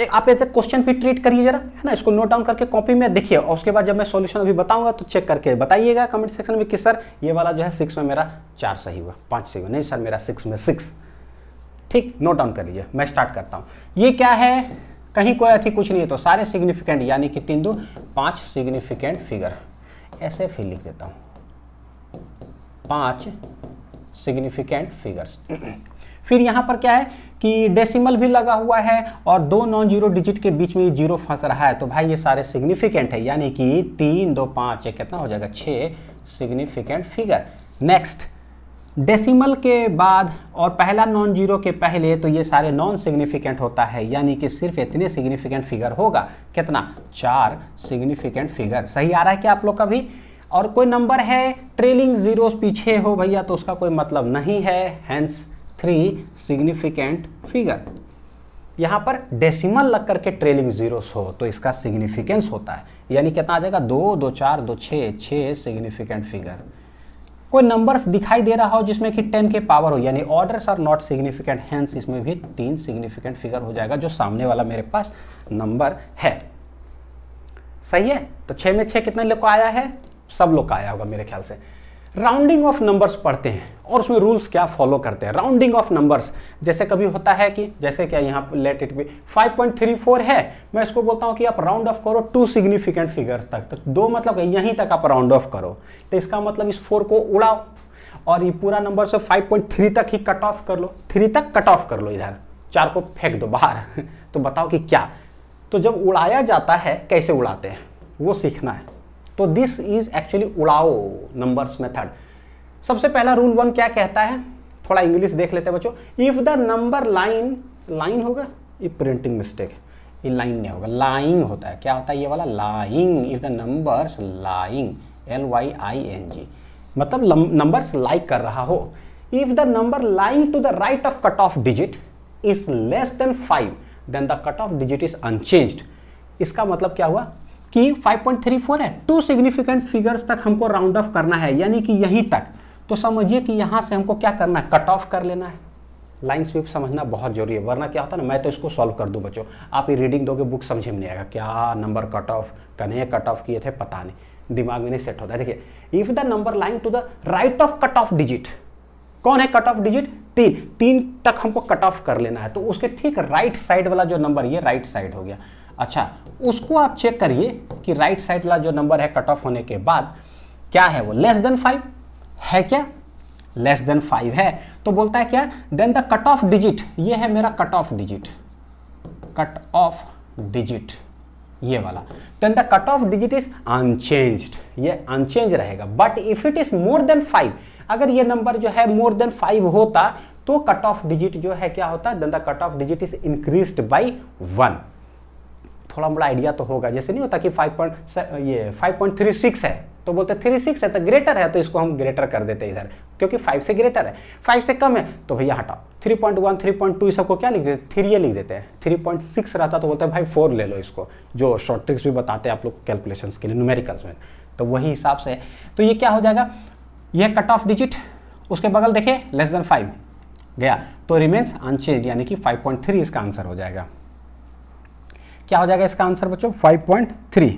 एक आप ऐसे क्वेश्चन भी ट्रीट करिए जरा है ना इसको नोट डाउन करके कॉपी में देखिए और उसके बाद जब मैं सॉल्यूशन अभी बताऊंगा तो चेक करके बताइएगा कमेंट सेक्शन में कि सर ये वाला जो है सिक्स में मेरा चार सही हुआ पाँच सही हुआ नहीं सर मेरा सिक्स में सिक्स ठीक नोट डाउन कर लीजिए मैं स्टार्ट करता हूँ ये क्या है कहीं कोई अथी कुछ नहीं है तो सारे सिग्निफिकेंट यानी कि तीन दो पाँच सिग्निफिकेंट फिगर ऐसे फिर लिख देता हूँ पांच सिग्निफिकेंट फिगर्स फिर यहाँ पर क्या है कि डेसिमल भी लगा हुआ है और दो नॉन जीरो डिजिट के बीच में जीरो फंस रहा है तो भाई ये सारे सिग्निफिकेंट है यानी कि तीन दो पाँच कितना हो जाएगा छः सिग्निफिकेंट फिगर नेक्स्ट डेसिमल के बाद और पहला नॉन जीरो के पहले तो ये सारे नॉन सिग्निफिकेंट होता है यानी कि सिर्फ इतने सिग्निफिकेंट फिगर होगा कितना चार सिग्निफिकेंट फिगर सही आ रहा है क्या आप लोग का भी और कोई नंबर है ट्रेलिंग जीरो पीछे हो भैया तो उसका कोई मतलब नहीं है हैंस थ्री सिग्निफिकेंट फिगर यहाँ पर डेसिमल लग करके ट्रेलिंग जीरोस हो तो इसका सिग्निफिकेंस होता है यानी कितना आ जाएगा दो दो चार दो छः छः सिग्निफिकेंट फिगर कोई नंबर्स दिखाई दे रहा हो जिसमें कि टेन के पावर हो यानी orders are not significant hence इसमें भी तीन सिग्निफिकेंट फिगर हो जाएगा जो सामने वाला मेरे पास नंबर है सही है तो छह में छह कितने लोग आया है सब लोग का आया होगा मेरे ख्याल से राउंडिंग ऑफ नंबर्स पढ़ते हैं और उसमें रूल्स क्या फॉलो करते हैं राउंडिंग ऑफ नंबर्स जैसे कभी होता है कि जैसे क्या यहाँ लेट इट बी 5.34 है मैं इसको बोलता हूँ कि आप राउंड ऑफ करो टू सिग्निफिकेंट फिगर्स तक तो दो मतलब यहीं तक आप राउंड ऑफ करो तो इसका मतलब इस फोर को उड़ाओ और ये पूरा नंबर से 5.3 तक ही कट ऑफ कर लो थ्री तक कट ऑफ कर लो इधर चार को फेंक दो बाहर तो बताओ कि क्या तो जब उड़ाया जाता है कैसे उड़ाते हैं वो सीखना है तो दिस इज एक्चुअली उड़ाओ नंबर्स मेथड सबसे पहला रूल वन क्या कहता है थोड़ा इंग्लिश देख लेते हैं बच्चों if the number line line होगा ये प्रिंटिंग मिस्टेक है ये लाइन नहीं होगा लाइंग होता है क्या होता है ये वाला lying if the numbers lying L Y I N G मतलब नंबर्स लाइक कर रहा हो if the number lying to the right of cut off digit is less than five then the cut off digit is unchanged इसका मतलब क्या हुआ कि 5.34 है टू सिग्निफिकेंट फिगर्स तक हमको राउंड ऑफ करना है यानी कि यहीं तक तो समझिए कि यहाँ से हमको क्या करना है कट ऑफ कर लेना है लाइन स्वीप समझना बहुत जरूरी है वरना क्या होता है ना मैं तो इसको सॉल्व कर दूँ बच्चों आप ये रीडिंग दोगे बुक समझ में नहीं आएगा क्या नंबर कट ऑफ कन्हे कट ऑफ किए थे पता नहीं दिमाग में नहीं सेट होता है देखिए if the number line to the right of cut off digit कौन है कट ऑफ डिजिट तीन तीन तक हमको कट ऑफ कर लेना है तो उसके ठीक राइट साइड वाला जो नंबर ये राइट साइड हो गया अच्छा उसको आप चेक करिए कि राइट साइड वाला जो नंबर है कट ऑफ होने के बाद क्या है वो लेस देन फाइव है क्या लेस देन फाइव है तो बोलता है क्या then the cut off digit ये है मेरा cut off digit cut off digit ये वाला then the cut off digit is unchanged ये अनचेंज रहेगा but if it is more than five अगर ये नंबर जो है मोर देन फाइव होता तो कट ऑफ डिजिट जो है क्या होता then the cut off digit is increased by one थोड़ा मोड़ा आइडिया तो होगा जैसे नहीं होता कि फाइव पॉइंट ये फाइव पॉइंट थ्री सिक्स है तो बोलते थ्री सिक्स है तो ग्रेटर है तो इसको हम ग्रेटर कर देते इधर क्योंकि फाइव से ग्रेटर है फाइव से कम है तो भैया हटाओ three point one three point two सबको क्या लिख देते थ्री लिख देते हैं थ्री पॉइंट सिक्स रहता तो बोलते हैं भाई फोर ले लो इसको जो शॉर्ट ट्रिक्स भी बताते हैं आप लोग कैलकुलेशन के लिए न्यूमेरिकल्स में तो वही हिसाब से तो ये क्या हो जाएगा यह कट ऑफ डिजिट उसके बगल देखे लेस देन फाइव गया तो रिमेन्स अनचेंज यानी कि 5.3 इसका आंसर हो जाएगा क्या हो जाएगा इसका आंसर बच्चों 5.3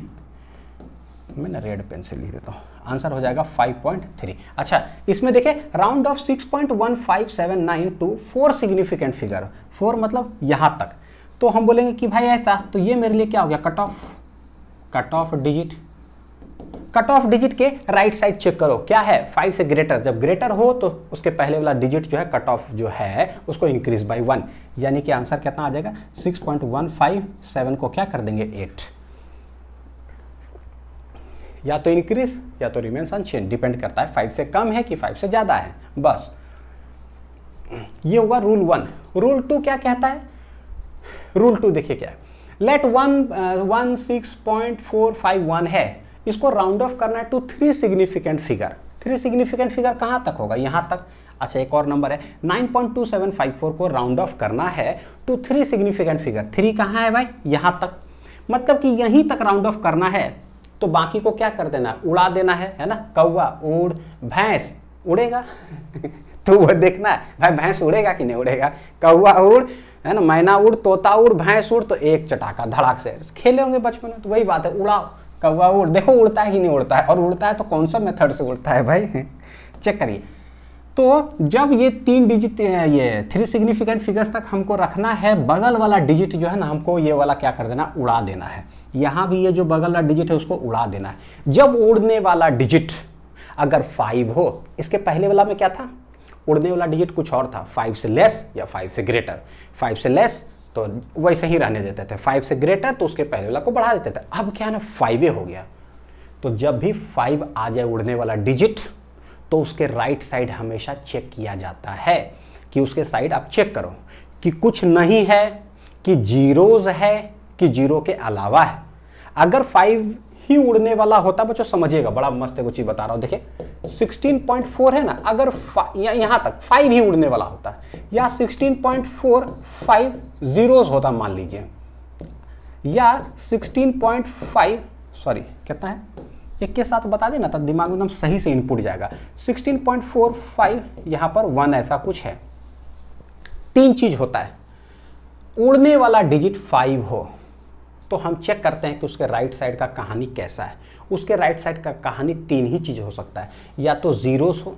मैंने रेड पेन से लिख देता हूँ आंसर हो जाएगा 5.3 अच्छा इसमें देखें round off 6.1579 to four significant figure four मतलब यहाँ तक तो हम बोलेंगे कि भाई ऐसा तो ये मेरे लिए क्या हो गया cut off cut off digit cut off digit के राइट साइड चेक करो क्या है फाइव से ग्रेटर जब ग्रेटर हो तो उसके पहले वाला डिजिट जो है कट ऑफ जो है उसको इंक्रीज बाई वन यानी कि आंसर कितना आ जाएगा 6.157 को क्या कर देंगे 8 या तो इंक्रीज या तो रिमेन्स अनचेंज डिपेंड करता है 5 से कम है कि 5 से ज़्यादा है बस ये हुआ रूल वन रूल टू क्या कहता है रूल टू देखिए क्या let one one six point four five one है इसको राउंड ऑफ करना है to three significant figure three significant figure कहाँ तक होगा यहाँ तक अच्छा एक और नंबर है 9.2754 को राउंड ऑफ करना है to three significant figure three कहाँ है भाई यहाँ तक मतलब कि यहीं तक राउंड ऑफ करना है तो बाकी को क्या कर देना है उड़ा देना है है ना कौवा उड़ भैंस उड़ेगा तो वह देखना है भाई भैंस उड़ेगा कि नहीं उड़ेगा कौवा उड़ है ना मैना उड़ तोता उड़ भैंस उड़ तो एक चटाका धड़ाक से खेले होंगे बचपन में तो वही बात है उड़ाओ कौवा उड़ देखो उड़ता है कि नहीं उड़ता है और उड़ता है तो कौन सा मेथड से उड़ता है भाई चेक करिए तो जब ये तीन डिजिट ये थ्री सिग्निफिकेंट फिगर्स तक हमको रखना है बगल वाला डिजिट जो है ना हमको ये वाला क्या कर देना उड़ा देना है यहाँ भी ये जो बगल वाला डिजिट है उसको उड़ा देना है जब उड़ने वाला डिजिट अगर फाइव हो इसके पहले वाला में क्या था उड़ने वाला डिजिट कुछ और था फाइव से लेस या फाइव से ग्रेटर फाइव से लेस तो वैसे ही रहने देते थे फाइव से ग्रेटर तो उसके पहले वाला को बढ़ा देते थे अब क्या है ना फाइवे हो गया तो जब भी फाइव आ जाए उड़ने वाला डिजिट तो उसके राइट साइड हमेशा चेक किया जाता है कि उसके साइड आप चेक करो कि कुछ नहीं है कि जीरोज है कि जीरो के अलावा है अगर फाइव ही उड़ने वाला होता बच्चों समझिएगा बड़ा मस्त है कुछ चीज़ बता रहा हूं देखिए 16.4 है ना अगर या यहां तक फाइव ही उड़ने वाला होता या 16.4 फाइव जीरोज होता मान लीजिए या 16.5 सॉरी कहता है एक के साथ बता देना तो दिमाग में एकदम सही से इनपुट जाएगा 16.45 यहाँ पर वन ऐसा कुछ है तीन चीज़ होता है उड़ने वाला डिजिट फाइव हो तो हम चेक करते हैं कि उसके राइट साइड का कहानी कैसा है उसके राइट साइड का कहानी तीन ही चीज़ हो सकता है या तो ज़ीरोस हो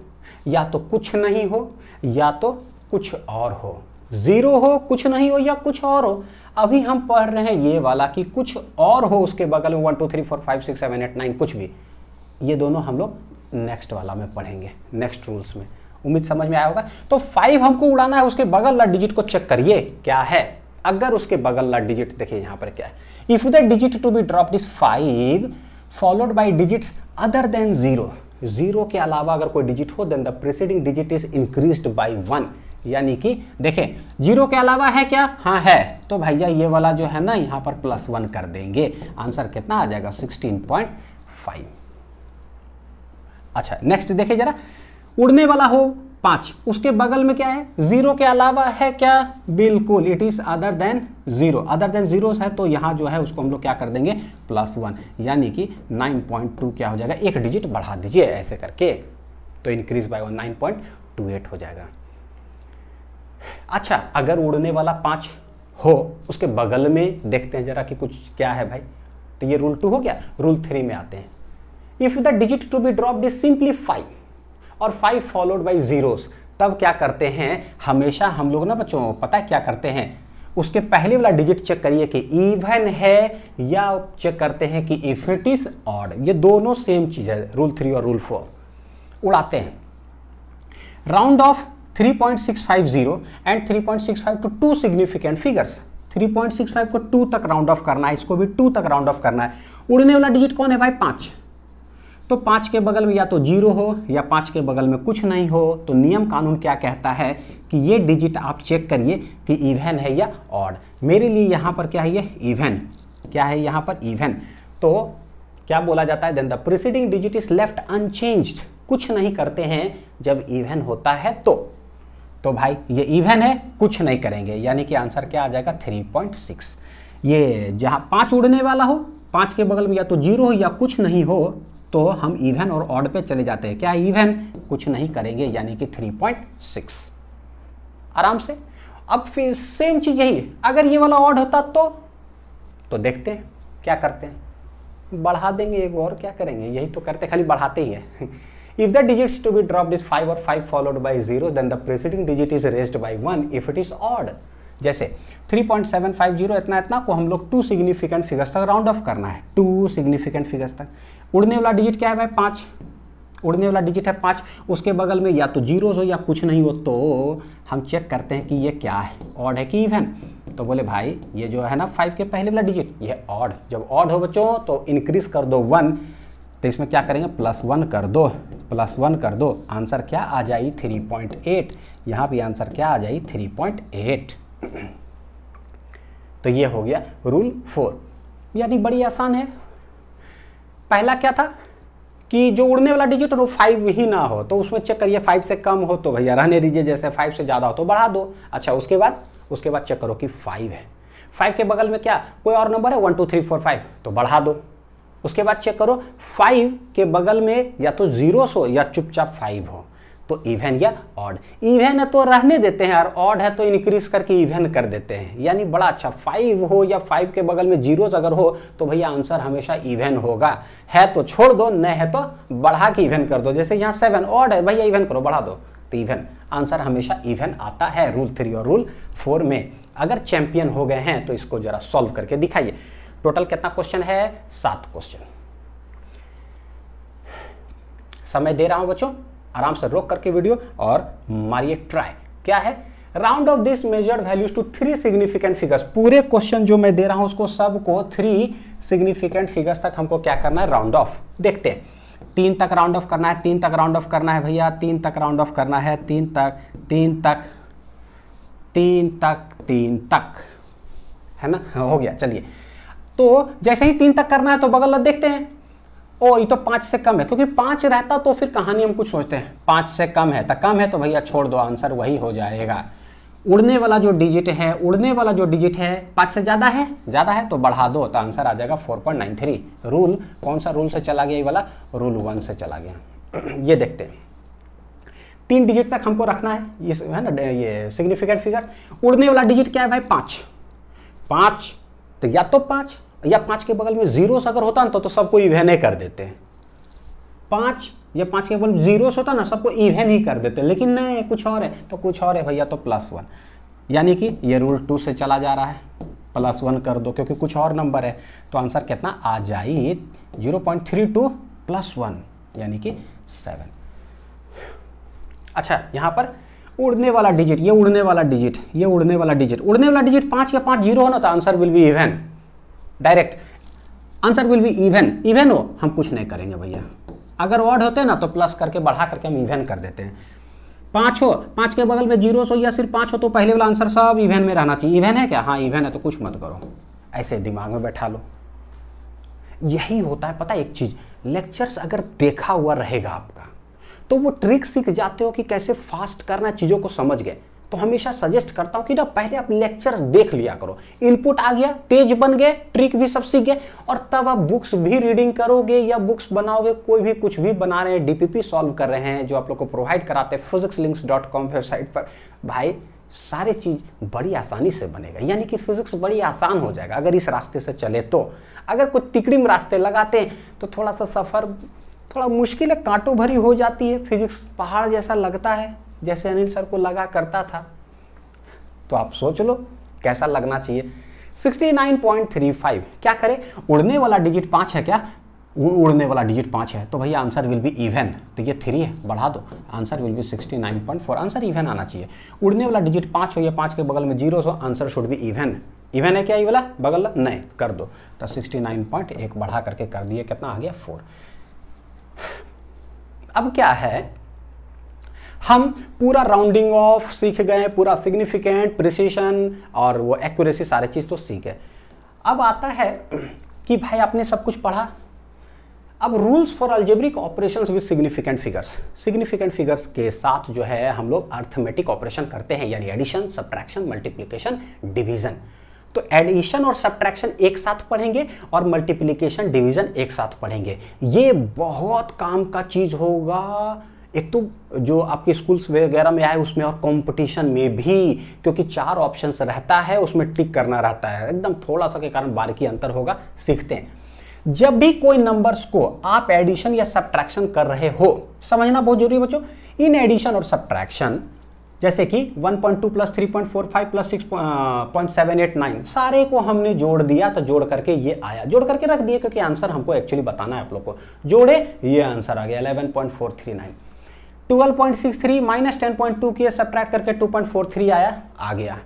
या तो कुछ नहीं हो या तो कुछ और हो ज़ीरो हो कुछ नहीं हो या कुछ और हो अभी हम पढ़ रहे हैं ये वाला कि कुछ और हो उसके बगल में one two three four five six seven eight nine कुछ भी ये दोनों हम लोग नेक्स्ट वाला में पढ़ेंगे नेक्स्ट रूल्स में उम्मीद समझ में आया होगा तो फाइव हमको उड़ाना है उसके बगल ला डिजिट को चेक करिए क्या है अगर उसके बगल ला डिजिट देखिए यहां पर क्या है if the digit to be drop is five followed by digit other than zero zero के अलावा अगर कोई डिजिट हो then the preceding digit is increase by one यानी कि देखें जीरो के अलावा है क्या हाँ है तो भैया ये वाला जो है ना यहाँ पर प्लस वन कर देंगे आंसर कितना आ जाएगा सिक्सटीन पॉइंट फाइव अच्छा नेक्स्ट देखिए जरा उड़ने वाला हो पांच उसके बगल में क्या है जीरो के अलावा है क्या बिल्कुल it is other than zero other than zero है तो यहां जो है उसको हम लोग क्या कर देंगे प्लस वन यानी कि नाइन पॉइंट टू क्या हो जाएगा एक डिजिट बढ़ा दीजिए ऐसे करके तो increase by one nine point two eight हो जाएगा अच्छा अगर उड़ने वाला पाँच हो उसके बगल में देखते हैं जरा कि कुछ क्या है भाई तो ये रूल टू हो गया रूल थ्री में आते हैं if the digit to be drop is simply five और फाइव फॉलोड बाई जीरोस तब क्या करते हैं हमेशा हम लोग ना बच्चों पता है क्या करते हैं उसके पहले वाला डिजिट चेक करिए कि इवन है या चेक करते हैं कि इफ इट इज ऑड ये दोनों सेम चीज़ है रूल थ्री और रूल फोर उड़ाते हैं round off 3.650 and 3.65 to two significant figures 3.65 को टू तक राउंड ऑफ करना है इसको भी टू तक राउंड ऑफ करना है उड़ने वाला डिजिट कौन है भाई पाँच तो पाँच के बगल में या तो जीरो हो या पाँच के बगल में कुछ नहीं हो तो नियम कानून क्या कहता है कि ये डिजिट आप चेक करिए कि इवेन है या ऑड मेरे लिए यहाँ पर क्या है ये इवेन क्या है यहाँ पर इवन तो क्या बोला जाता है then the preceding digit is left unchanged कुछ नहीं करते हैं जब इवेन होता है तो तो भाई ये इवन है कुछ नहीं करेंगे यानी कि आंसर क्या आ जाएगा थ्री पॉइंट सिक्स ये जहाँ पाँच उड़ने वाला हो पाँच के बगल में या तो जीरो हो या कुछ नहीं हो तो हम इवन और ऑड पे चले जाते हैं क्या इवन कुछ नहीं करेंगे यानी कि थ्री पॉइंट सिक्स आराम से अब फिर सेम चीज़ यही अगर ये वाला ऑड होता तो तो देखते हैं क्या करते हैं बढ़ा देंगे एक और क्या करेंगे यही तो करते खाली बढ़ाते ही है If the digits to be dropped is 5 or 5 followed by 0, then the preceding digit is raised by 1 if it is odd. जैसे 3.750 इतना इतना को हम लोग टू सिग्निफिकेंट फिगर्स तक राउंड ऑफ करना है टू सिग्निफिकेंट फिगर्स तक उड़ने वाला डिजिट क्या है भाई पाँच उड़ने वाला डिजिट है पाँच उसके बगल में या तो जीरोज हो या कुछ नहीं हो तो हम चेक करते हैं कि ये क्या है ऑड है कि इवन तो बोले भाई ये जो है ना फाइव के पहले वाला डिजिट ये ऑड जब ऑड हो बच्चों तो इंक्रीज कर दो वन तो इसमें क्या करेंगे प्लस वन कर दो प्लस वन कर दो आंसर क्या आ जाए थ्री पॉइंट एट यहाँ पर आंसर क्या आ जाए थ्री पॉइंट एट तो ये हो गया रूल फोर यानी बड़ी आसान है पहला क्या था कि जो उड़ने वाला डिजिट वो फाइव ही ना हो तो उसमें चेक करिए फाइव से कम हो तो भैया रहने दीजिए जैसे फाइव से ज़्यादा हो तो बढ़ा दो अच्छा उसके बाद उसके बाद चेक करो कि फाइव है फाइव के बगल में क्या कोई और नंबर है one two three four five तो बढ़ा दो उसके बाद चेक करो फाइव के बगल में या तो जीरो हो या चुपचाप फाइव हो तो इवेन या ऑड इवेन है तो रहने देते हैं और ऑड है तो इनक्रीज करके इवेन कर देते हैं यानी बड़ा अच्छा फाइव हो या फाइव के बगल में जीरो अगर हो तो भैया आंसर हमेशा इवेन होगा है तो छोड़ दो न है तो बढ़ा के इवेन कर दो जैसे यहाँ सेवन ऑड है भैया इवेन करो बढ़ा दो तो इवेन आंसर हमेशा इवेन आता है रूल थ्री और रूल फोर में अगर चैंपियन हो गए हैं तो इसको जरा सॉल्व करके दिखाइए टोटल कितना क्वेश्चन है सात क्वेश्चन समय दे रहा हूं बच्चों आराम से रोक करके वीडियो और मारिए ट्राई क्या है round off this measure values to three significant figures पूरे क्वेश्चन जो मैं दे रहा हूं उसको सबको थ्री सिग्निफिकेंट फिगर्स तक हमको क्या करना है राउंड ऑफ देखते हैं तीन तक राउंड ऑफ करना है तीन तक राउंड ऑफ करना है भैया तीन तक राउंड ऑफ करना है तीन तक तीन तक तीन तक तीन तक है ना हो गया चलिए तो जैसे ही तीन तक करना है तो बगल देखते हैं ओ ये तो पाँच से कम है क्योंकि पाँच रहता तो फिर कहानी हम कुछ सोचते हैं पाँच से कम है तो कम है तो भैया छोड़ दो आंसर वही हो जाएगा उड़ने वाला जो डिजिट है उड़ने वाला जो डिजिट है पाँच से ज़्यादा है ज़्यादा है तो बढ़ा दो तो आंसर आ जाएगा four point nine three rule कौन सा रूल से चला गया ये वाला रूल वन से चला गया ये देखते हैं तीन डिजिट तक हमको रखना है ये है ना ये सिग्निफिकेंट फिगर उड़ने वाला डिजिट क्या है भाई पाँच पाँच तो या तो पाँच या पाँच के बगल में जीरो से अगर होता ना तो, तो सबको इवेन ही कर देते हैं पाँच या पाँच के बगल में जीरो से होता ना सबको इवेन ही कर देते लेकिन नहीं कुछ और है तो कुछ और है भैया तो प्लस वन यानी कि ये रूल टू से चला जा रहा है प्लस वन कर दो क्योंकि कुछ और नंबर है तो आंसर कितना आ जाए zero point three two plus one यानी कि सेवन अच्छा यहाँ पर उड़ने वाला डिजिट ये उड़ने वाला डिजिट ये उड़ने वाला डिजिट उड़ने वाला डिजिट पाँच या पाँच जीरो हो ना तो answer will be even direct answer will be even even हो हम कुछ नहीं करेंगे भैया अगर ऑड होते ना तो प्लस करके बढ़ा करके हम इवन कर देते हैं पाँच हो पाँच के बगल में जीरो सो या सिर्फ पाँच हो तो पहले वाला आंसर सब इवेंट में रहना चाहिए इवेंट है क्या हाँ इवेन है तो कुछ मत करो ऐसे दिमाग में बैठा लो यही होता है पता एक चीज़ लेक्चर्स अगर देखा हुआ रहेगा आपका तो वो ट्रिक सीख जाते हो कि कैसे फास्ट करना चीज़ों को समझ गए तो हमेशा सजेस्ट करता हूँ कि ना पहले आप लेक्चर्स देख लिया करो इनपुट आ गया तेज बन गए ट्रिक भी सब सीख गए और तब आप बुक्स भी रीडिंग करोगे या बुक्स बनाओगे कोई भी कुछ भी बना रहे हैं डीपीपी सॉल्व कर रहे हैं जो आप लोग को प्रोवाइड कराते हैं physics links dot com website पर भाई सारे चीज़ बड़ी आसानी से बनेगा यानी कि फिजिक्स बड़ी आसान हो जाएगा अगर इस रास्ते से चले तो अगर कोई तिकड़िम रास्ते लगाते हैं तो थोड़ा सा सफ़र थोड़ा मुश्किल है कांटों भरी हो जाती है फिजिक्स पहाड़ जैसा लगता है जैसे अनिल सर को लगा करता था तो आप सोच लो कैसा लगना चाहिए 69.35 क्या करें उड़ने वाला डिजिट पांच है क्या उड़ने वाला डिजिट पांच है तो भैया आंसर विल बी इवन तो ये थ्री है बढ़ा दो answer will be 69.4 answer even आना चाहिए उड़ने वाला डिजिट पांच हो या पांच के बगल में zero so answer should be even even है क्या ये वाला बगल नहीं कर दो तो 69.1 बढ़ा करके कर दिए कितना आ गया फोर अब क्या है हम पूरा राउंडिंग ऑफ सीख गए पूरा सिग्निफिकेंट प्रिसीशन और वो एक्यूरेसी सारी चीज़ तो सीख गए अब आता है कि भाई आपने सब कुछ पढ़ा अब rules for algebraic operations with significant figures significant figures के साथ जो है हम लोग अर्थमेटिक ऑपरेशन करते हैं यानी एडिशन सब्ट्रैक्शन मल्टीप्लीकेशन डिवीजन तो एडिशन और सब्ट्रैक्शन एक साथ पढ़ेंगे और मल्टीप्लीकेशन डिवीजन एक साथ पढ़ेंगे ये बहुत काम का चीज़ होगा एक तो जो आपके स्कूल्स वगैरह में आए उसमें और कंपटीशन में भी क्योंकि चार ऑप्शंस रहता है उसमें टिक करना रहता है एकदम थोड़ा सा के कारण बारीकी अंतर होगा सीखते हैं जब भी कोई नंबर्स को आप एडिशन या सब्ट्रैक्शन कर रहे हो समझना बहुत जरूरी है बच्चों इन एडिशन और सब्ट्रैक्शन जैसे कि 1.2 plus three point four five plus six point seven eight nine सारे को हमने जोड़ दिया तो जोड़ करके ये आया जोड़ करके रख दिए क्योंकि आंसर हमको एक्चुअली बताना है आप लोग को जोड़े ये आंसर आ गया 11.439 twelve point six three minus ten point two किया सब्ट्रैक्ट करके टू पॉइंट फोर थ्री आया आ गया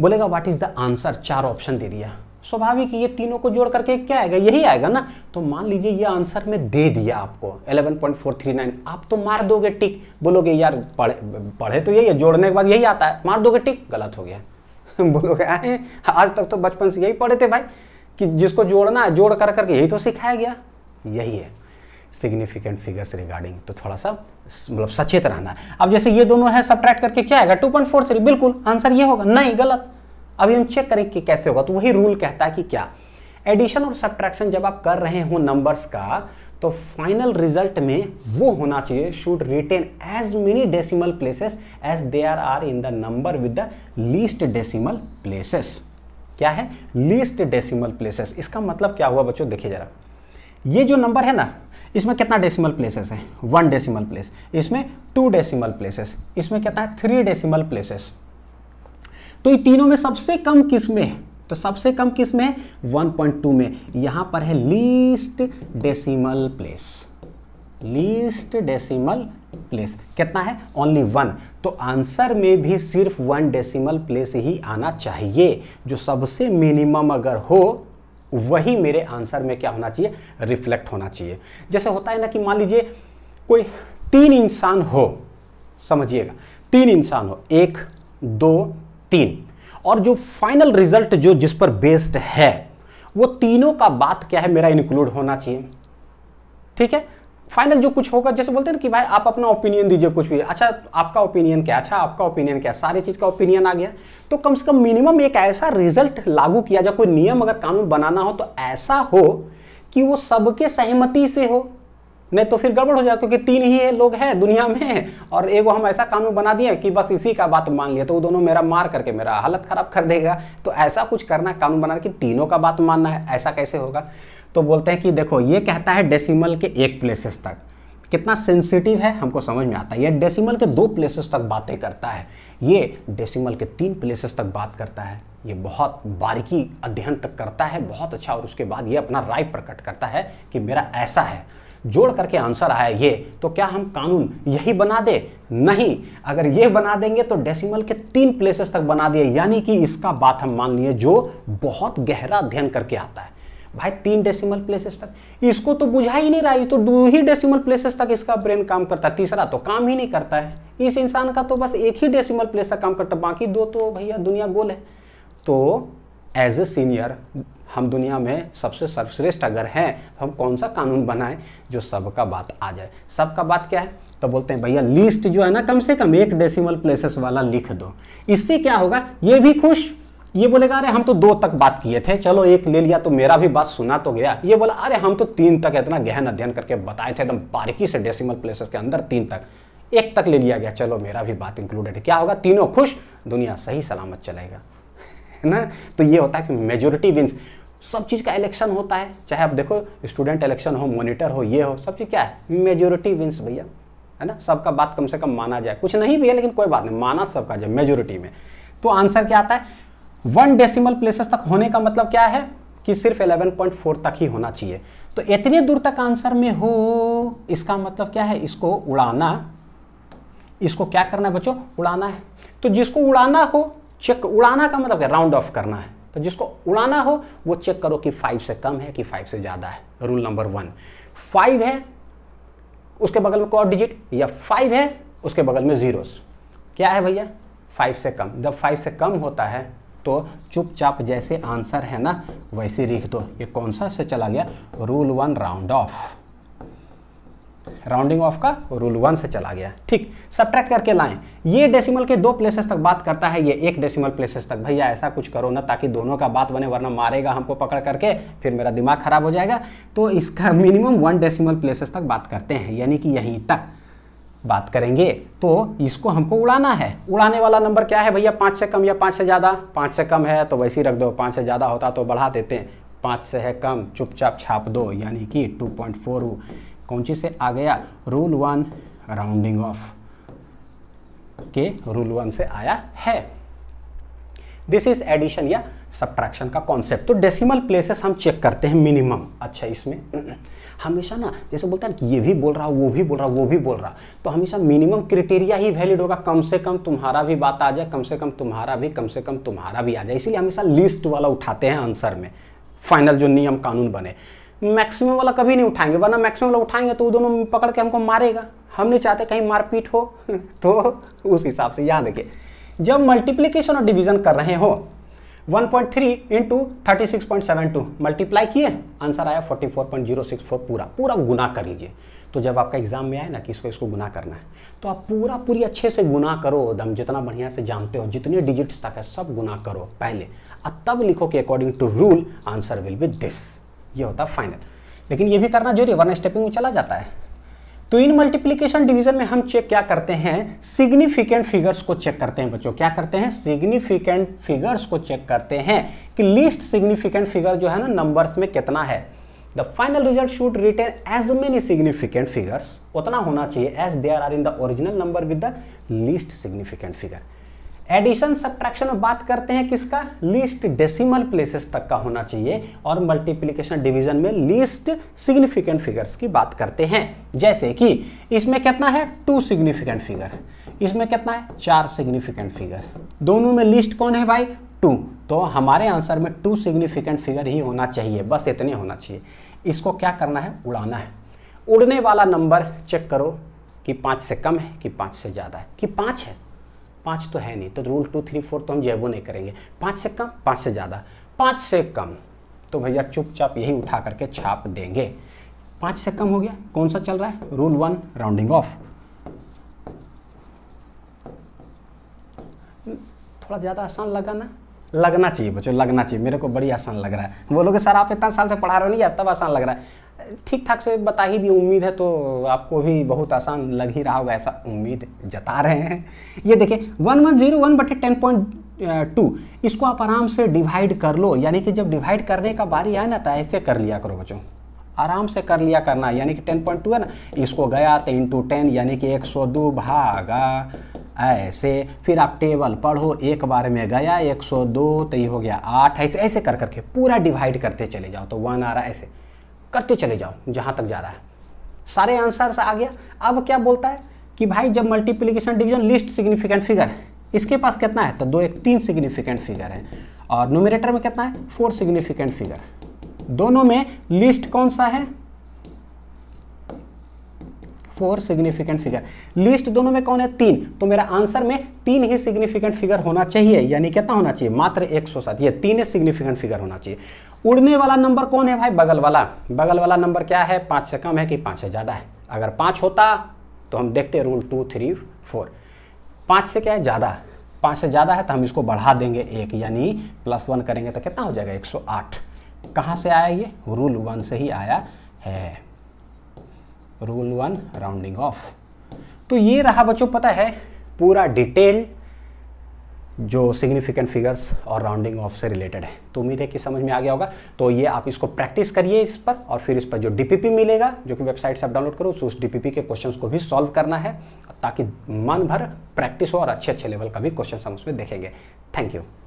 बोलेगा व्हाट इज़ द आंसर चार ऑप्शन दे दिया स्वाभाविक ये तीनों को जोड़ करके क्या आएगा यही आएगा ना तो मान लीजिए ये आंसर में दे दिया आपको 11.439 आप तो मार दोगे टिक बोलोगे यार पढ़े पढ़े तो यही है जोड़ने के बाद यही आता है मार दोगे टिक गलत हो गया बोलोगे आए आज तक तो बचपन से यही पढ़े थे भाई कि जिसको जोड़ना है जोड़ कर करके यही तो सिखाया गया यही है सिग्निफिकेंट फिगर्स रिगार्डिंग तो थोड़ा सा मतलब सचेत रहना है अब जैसे ये दोनों है सब करके क्या आएगा टू पॉइंट बिल्कुल आंसर ये होगा नहीं गलत अभी हम चेक करें कि कैसे होगा तो वही रूल कहता है कि क्या एडिशन और सब्ट्रैक्शन जब आप कर रहे हो नंबर्स का तो फाइनल रिजल्ट में वो होना चाहिए should retain as many decimal places as they are are in the number with the least decimal places क्या है लीस्ट डेसिमल प्लेसेस इसका मतलब क्या हुआ बच्चों देखिए जरा ये जो नंबर है ना इसमें कितना डेसिमल प्लेसेस है वन डेसिमल प्लेस इसमें टू डेसिमल प्लेसेस इसमें कहता है थ्री डेसिमल प्लेसेस तो ये तीनों में सबसे कम किस में है तो सबसे कम किस में पॉइंट टू में यहां पर है least decimal place least decimal place कितना है ओनली वन तो आंसर में भी सिर्फ वन डेसिमल प्लेस ही आना चाहिए जो सबसे मिनिमम अगर हो वही मेरे आंसर में क्या होना चाहिए रिफ्लेक्ट होना चाहिए जैसे होता है ना कि मान लीजिए कोई तीन इंसान हो समझिएगा तीन इंसान हो एक दो तीन और जो फाइनल रिजल्ट जो जिस पर बेस्ड है वो तीनों का बात क्या है मेरा इंक्लूड होना चाहिए ठीक है फाइनल जो कुछ होगा जैसे बोलते हैं ना कि भाई आप अपना ओपिनियन दीजिए कुछ भी अच्छा आपका ओपिनियन क्या अच्छा आपका ओपिनियन क्या सारी चीज़ का ओपिनियन आ गया तो कम से कम मिनिमम एक ऐसा रिजल्ट लागू किया जाए कोई नियम अगर कानून बनाना हो तो ऐसा हो कि वो सबके सहमति से हो नहीं तो फिर गड़बड़ हो जाए क्योंकि तीन ही लोग हैं दुनिया में और एक हम ऐसा कानून बना दिए कि बस इसी का बात मान लिया तो वो दोनों मेरा मार करके मेरा हालत ख़राब कर देगा तो ऐसा कुछ करना कानून बनाना कि तीनों का बात मानना है ऐसा कैसे होगा तो बोलते हैं कि देखो ये कहता है डेसिमल के एक प्लेसेस तक कितना सेंसिटिव है हमको समझ में आता है ये डेसिमल के दो प्लेसेस तक बातें करता है ये डेसिमल के तीन प्लेसेस तक बात करता है ये बहुत बारीकी अध्ययन तक करता है बहुत अच्छा और उसके बाद ये अपना राय प्रकट करता है कि मेरा ऐसा है जोड़ करके आंसर आया ये तो क्या हम कानून यही बना दे नहीं अगर ये बना देंगे तो डेसिमल के तीन प्लेसेस तक बना दिए यानी कि इसका बात हम मान लिए जो बहुत गहरा अध्ययन करके आता है भाई तीन डेसिमल प्लेसेस तक इसको तो बुझा ही नहीं रहा तो दो ही डेसिमल प्लेसेस तक इसका ब्रेन काम करता है तीसरा तो काम ही नहीं करता है इस इंसान का तो बस एक ही डेसिमल प्लेस तक काम करता बाकी दो तो भैया दुनिया गोल है तो एज ए सीनियर हम दुनिया में सबसे सर्वश्रेष्ठ अगर हैं तो हम कौन सा कानून बनाएं जो सबका बात आ जाए सबका बात क्या है तो बोलते हैं भैया लिस्ट जो है ना कम से कम एक डेसिमल प्लेसेस वाला लिख दो इससे क्या होगा ये भी खुश ये बोलेगा अरे हम तो दो तक बात किए थे चलो एक ले लिया तो मेरा भी बात सुना तो गया ये बोला अरे हम तो तीन तक इतना गहन अध्ययन करके बताए थे एकदम बारीकी से डेसिमल प्लेसेस के अंदर तीन तक एक तक ले लिया गया चलो मेरा भी बात इंक्लूडेड है क्या होगा तीनों खुश दुनिया सही सलामत चलेगा है ना तो ये होता है कि मेजोरिटी विंस सब चीज़ का इलेक्शन होता है चाहे आप देखो स्टूडेंट इलेक्शन हो मोनिटर हो ये हो सब चीज़ क्या है मेजोरिटी विंस भैया है ना सबका बात कम से कम माना जाए कुछ नहीं भी है लेकिन कोई बात नहीं माना सबका जाए मेजोरिटी में तो आंसर क्या आता है वन डेसिमल प्लेसेस तक होने का मतलब क्या है कि सिर्फ 11.4 तक ही होना चाहिए तो इतने दूर तक आंसर में हो इसका मतलब क्या है इसको उड़ाना इसको क्या करना है बच्चों उड़ाना है तो जिसको उड़ाना हो चेक उड़ाना का मतलब क्या राउंड ऑफ करना है तो जिसको उड़ाना हो वो चेक करो कि फाइव से कम है कि फाइव से ज़्यादा है रूल नंबर वन फाइव है उसके बगल में कौन डिजिट या फाइव है उसके बगल में जीरो क्या है भैया फाइव से कम जब फाइव से कम होता है तो चुपचाप जैसे आंसर है ना वैसे लिख दो ये कौन सा से चला गया rule one round off rounding off का रूल वन से चला गया ठीक सब्ट्रैक्ट करके लाएं ये डेसिमल के दो प्लेसेस तक बात करता है ये एक डेसिमल प्लेसेस तक भैया ऐसा कुछ करो ना ताकि दोनों का बात बने वरना मारेगा हमको पकड़ करके फिर मेरा दिमाग खराब हो जाएगा तो इसका मिनिमम वन डेसिमल प्लेसेस तक बात करते हैं यानी कि यहीं तक बात करेंगे तो इसको हमको उड़ाना है उड़ाने वाला नंबर क्या है भैया पाँच से कम या पाँच से ज़्यादा पाँच से कम है तो वैसे ही रख दो पाँच से ज़्यादा होता तो बढ़ा देते हैं पाँच से है कम चुपचाप छाप दो यानी कि टू पॉइंट फोर कौन सी से आ गया रूल वन राउंडिंग ऑफ के रूल वन से आया है दिस इज एडिशन या सब्ट्रैक्शन का कॉन्सेप्ट तो डेसिमल प्लेसेस हम चेक करते हैं मिनिमम अच्छा इसमें हमेशा ना जैसे हैं कि ये भी बोल रहा वो भी बोल रहा वो भी बोल रहा तो हमेशा मिनिमम क्रिटेरिया ही वैलिड होगा कम से कम तुम्हारा भी बात आ जाए कम से कम तुम्हारा भी कम से कम तुम्हारा भी आ जाए इसीलिए हमेशा लिस्ट वाला उठाते हैं आंसर में फाइनल जो नियम कानून बने मैक्सिमम वाला कभी नहीं उठाएंगे वरना मैक्सिमम वाला उठाएंगे तो वो दोनों पकड़ के हमको मारेगा हम नहीं चाहते कहीं मारपीट हो तो उस हिसाब से याद रखिए जब मल्टीप्लीकेशन और डिवीजन कर रहे हो 1.3 point three into thirty six point seven two multiply किए आंसर आया forty four point zero six four पूरा पूरा गुना कर लीजिए तो जब आपका एग्जाम में आए ना कि इसको इसको गुना करना है तो आप पूरा पूरी अच्छे से गुना करो दम जितना बढ़िया से जानते हो जितने डिजिट्स तक है सब गुना करो पहले और तब लिखो कि according to rule answer will be this ये होता फाइनल लेकिन ये भी करना जरूरी है स्टेपिंग में चला जाता है तो इन मल्टीप्लीकेशन डिवीजन में हम चेक क्या करते हैं सिग्निफिकेंट फिगर्स को चेक करते हैं बच्चों क्या करते हैं सिग्निफिकेंट फिगर्स को चेक करते हैं कि लीस्ट सिग्निफिकेंट फिगर जो है ना नंबर्स में कितना है the final result should retain as many significant figures उतना होना चाहिए as there are in the original number with the least significant figure addition subtraction में बात करते हैं किसका लीस्ट डेसिमल प्लेसेस तक का होना चाहिए और मल्टीप्लीकेशन डिवीजन में लीस्ट सिग्निफिकेंट फिगर्स की बात करते हैं जैसे कि इसमें कितना है टू सिग्निफिकेंट फिगर इसमें कितना है चार सिग्निफिकेंट फिगर दोनों में लिस्ट कौन है भाई टू तो हमारे आंसर में टू सिग्निफिकेंट फिगर ही होना चाहिए बस इतने होना चाहिए इसको क्या करना है उड़ाना है उड़ने वाला नंबर चेक करो कि पाँच से कम है कि पाँच से ज़्यादा है कि पाँच है पाँच तो है नहीं तो रूल टू थ्री फोर तो हम जैबो नहीं करेंगे पाँच से कम पाँच से ज़्यादा पाँच से कम तो भैया चुपचाप यही उठा करके छाप देंगे पाँच से कम हो गया कौन सा चल रहा है रूल वन राउंडिंग ऑफ थोड़ा ज़्यादा आसान लगा ना लगना चाहिए बच्चों लगना चाहिए मेरे को बड़ी आसान लग रहा है बोलोगे सर आप इतना साल से पढ़ा रहे हो नहीं तब आसान लग रहा है ठीक ठाक से बता ही दिए उम्मीद है तो आपको भी बहुत आसान लग ही रहा होगा ऐसा उम्मीद जता रहे हैं ये देखें वन वन जीरो वन बटे टेन पॉइंट टू इसको आप आराम से डिवाइड कर लो यानी कि जब डिवाइड करने का बारी आए ना तो ऐसे कर लिया करो बच्चों आराम से कर लिया करना यानी कि टेन पॉइंट टू है ना इसको गया तो इंटू टेन यानी कि एक सौ दो भागा ऐसे फिर आप टेबल पढ़ो एक बार में गया 102 तो ये हो गया आठ ऐसे ऐसे कर करके पूरा डिवाइड करते चले जाओ तो वन आ रहा ऐसे करते चले जाओ जहाँ तक जा रहा है सारे आंसर आ गया अब क्या बोलता है कि भाई जब multiplication division least significant figure है इसके पास कितना है तो दो एक तीन सिग्निफिकेंट फिगर है और नोमिनेटर में कितना है फोर सिग्निफिकेंट फिगर दोनों में लिस्ट कौन सा है फोर सिग्निफिकेंट फिगर लिस्ट दोनों में कौन है तीन तो मेरा आंसर में तीन ही सिग्निफिकेंट फिगर होना चाहिए यानी कितना होना चाहिए मात्र एक सात ये तीन ही सिग्निफिकेंट फिगर होना चाहिए उड़ने वाला नंबर कौन है भाई बगल वाला बगल वाला नंबर क्या है पाँच से कम है कि पाँच से ज़्यादा है अगर पाँच होता तो हम देखते रूल टू थ्री फोर पाँच से क्या है ज़्यादा पाँच से ज़्यादा है तो हम इसको बढ़ा देंगे एक यानी प्लस वन करेंगे तो कितना हो जाएगा एक सौ आठ कहाँ से आया ये रूल वन से ही आया है रूल वन राउंडिंग ऑफ तो ये रहा बच्चों पता है पूरा डिटेल्ड जो सिग्निफिकेंट फिगर्स और राउंडिंग ऑफ से रिलेटेड है तो उम्मीद है कि समझ में आ गया होगा तो ये आप इसको प्रैक्टिस करिए इस पर और फिर इस पर जो डीपीपी मिलेगा जो कि वेबसाइट से आप डाउनलोड करो तो उस डीपीपी के क्वेश्चंस को भी सॉल्व करना है ताकि मन भर प्रैक्टिस हो और अच्छे अच्छे लेवल का भी क्वेश्चन हम उसमें देखेंगे थैंक यू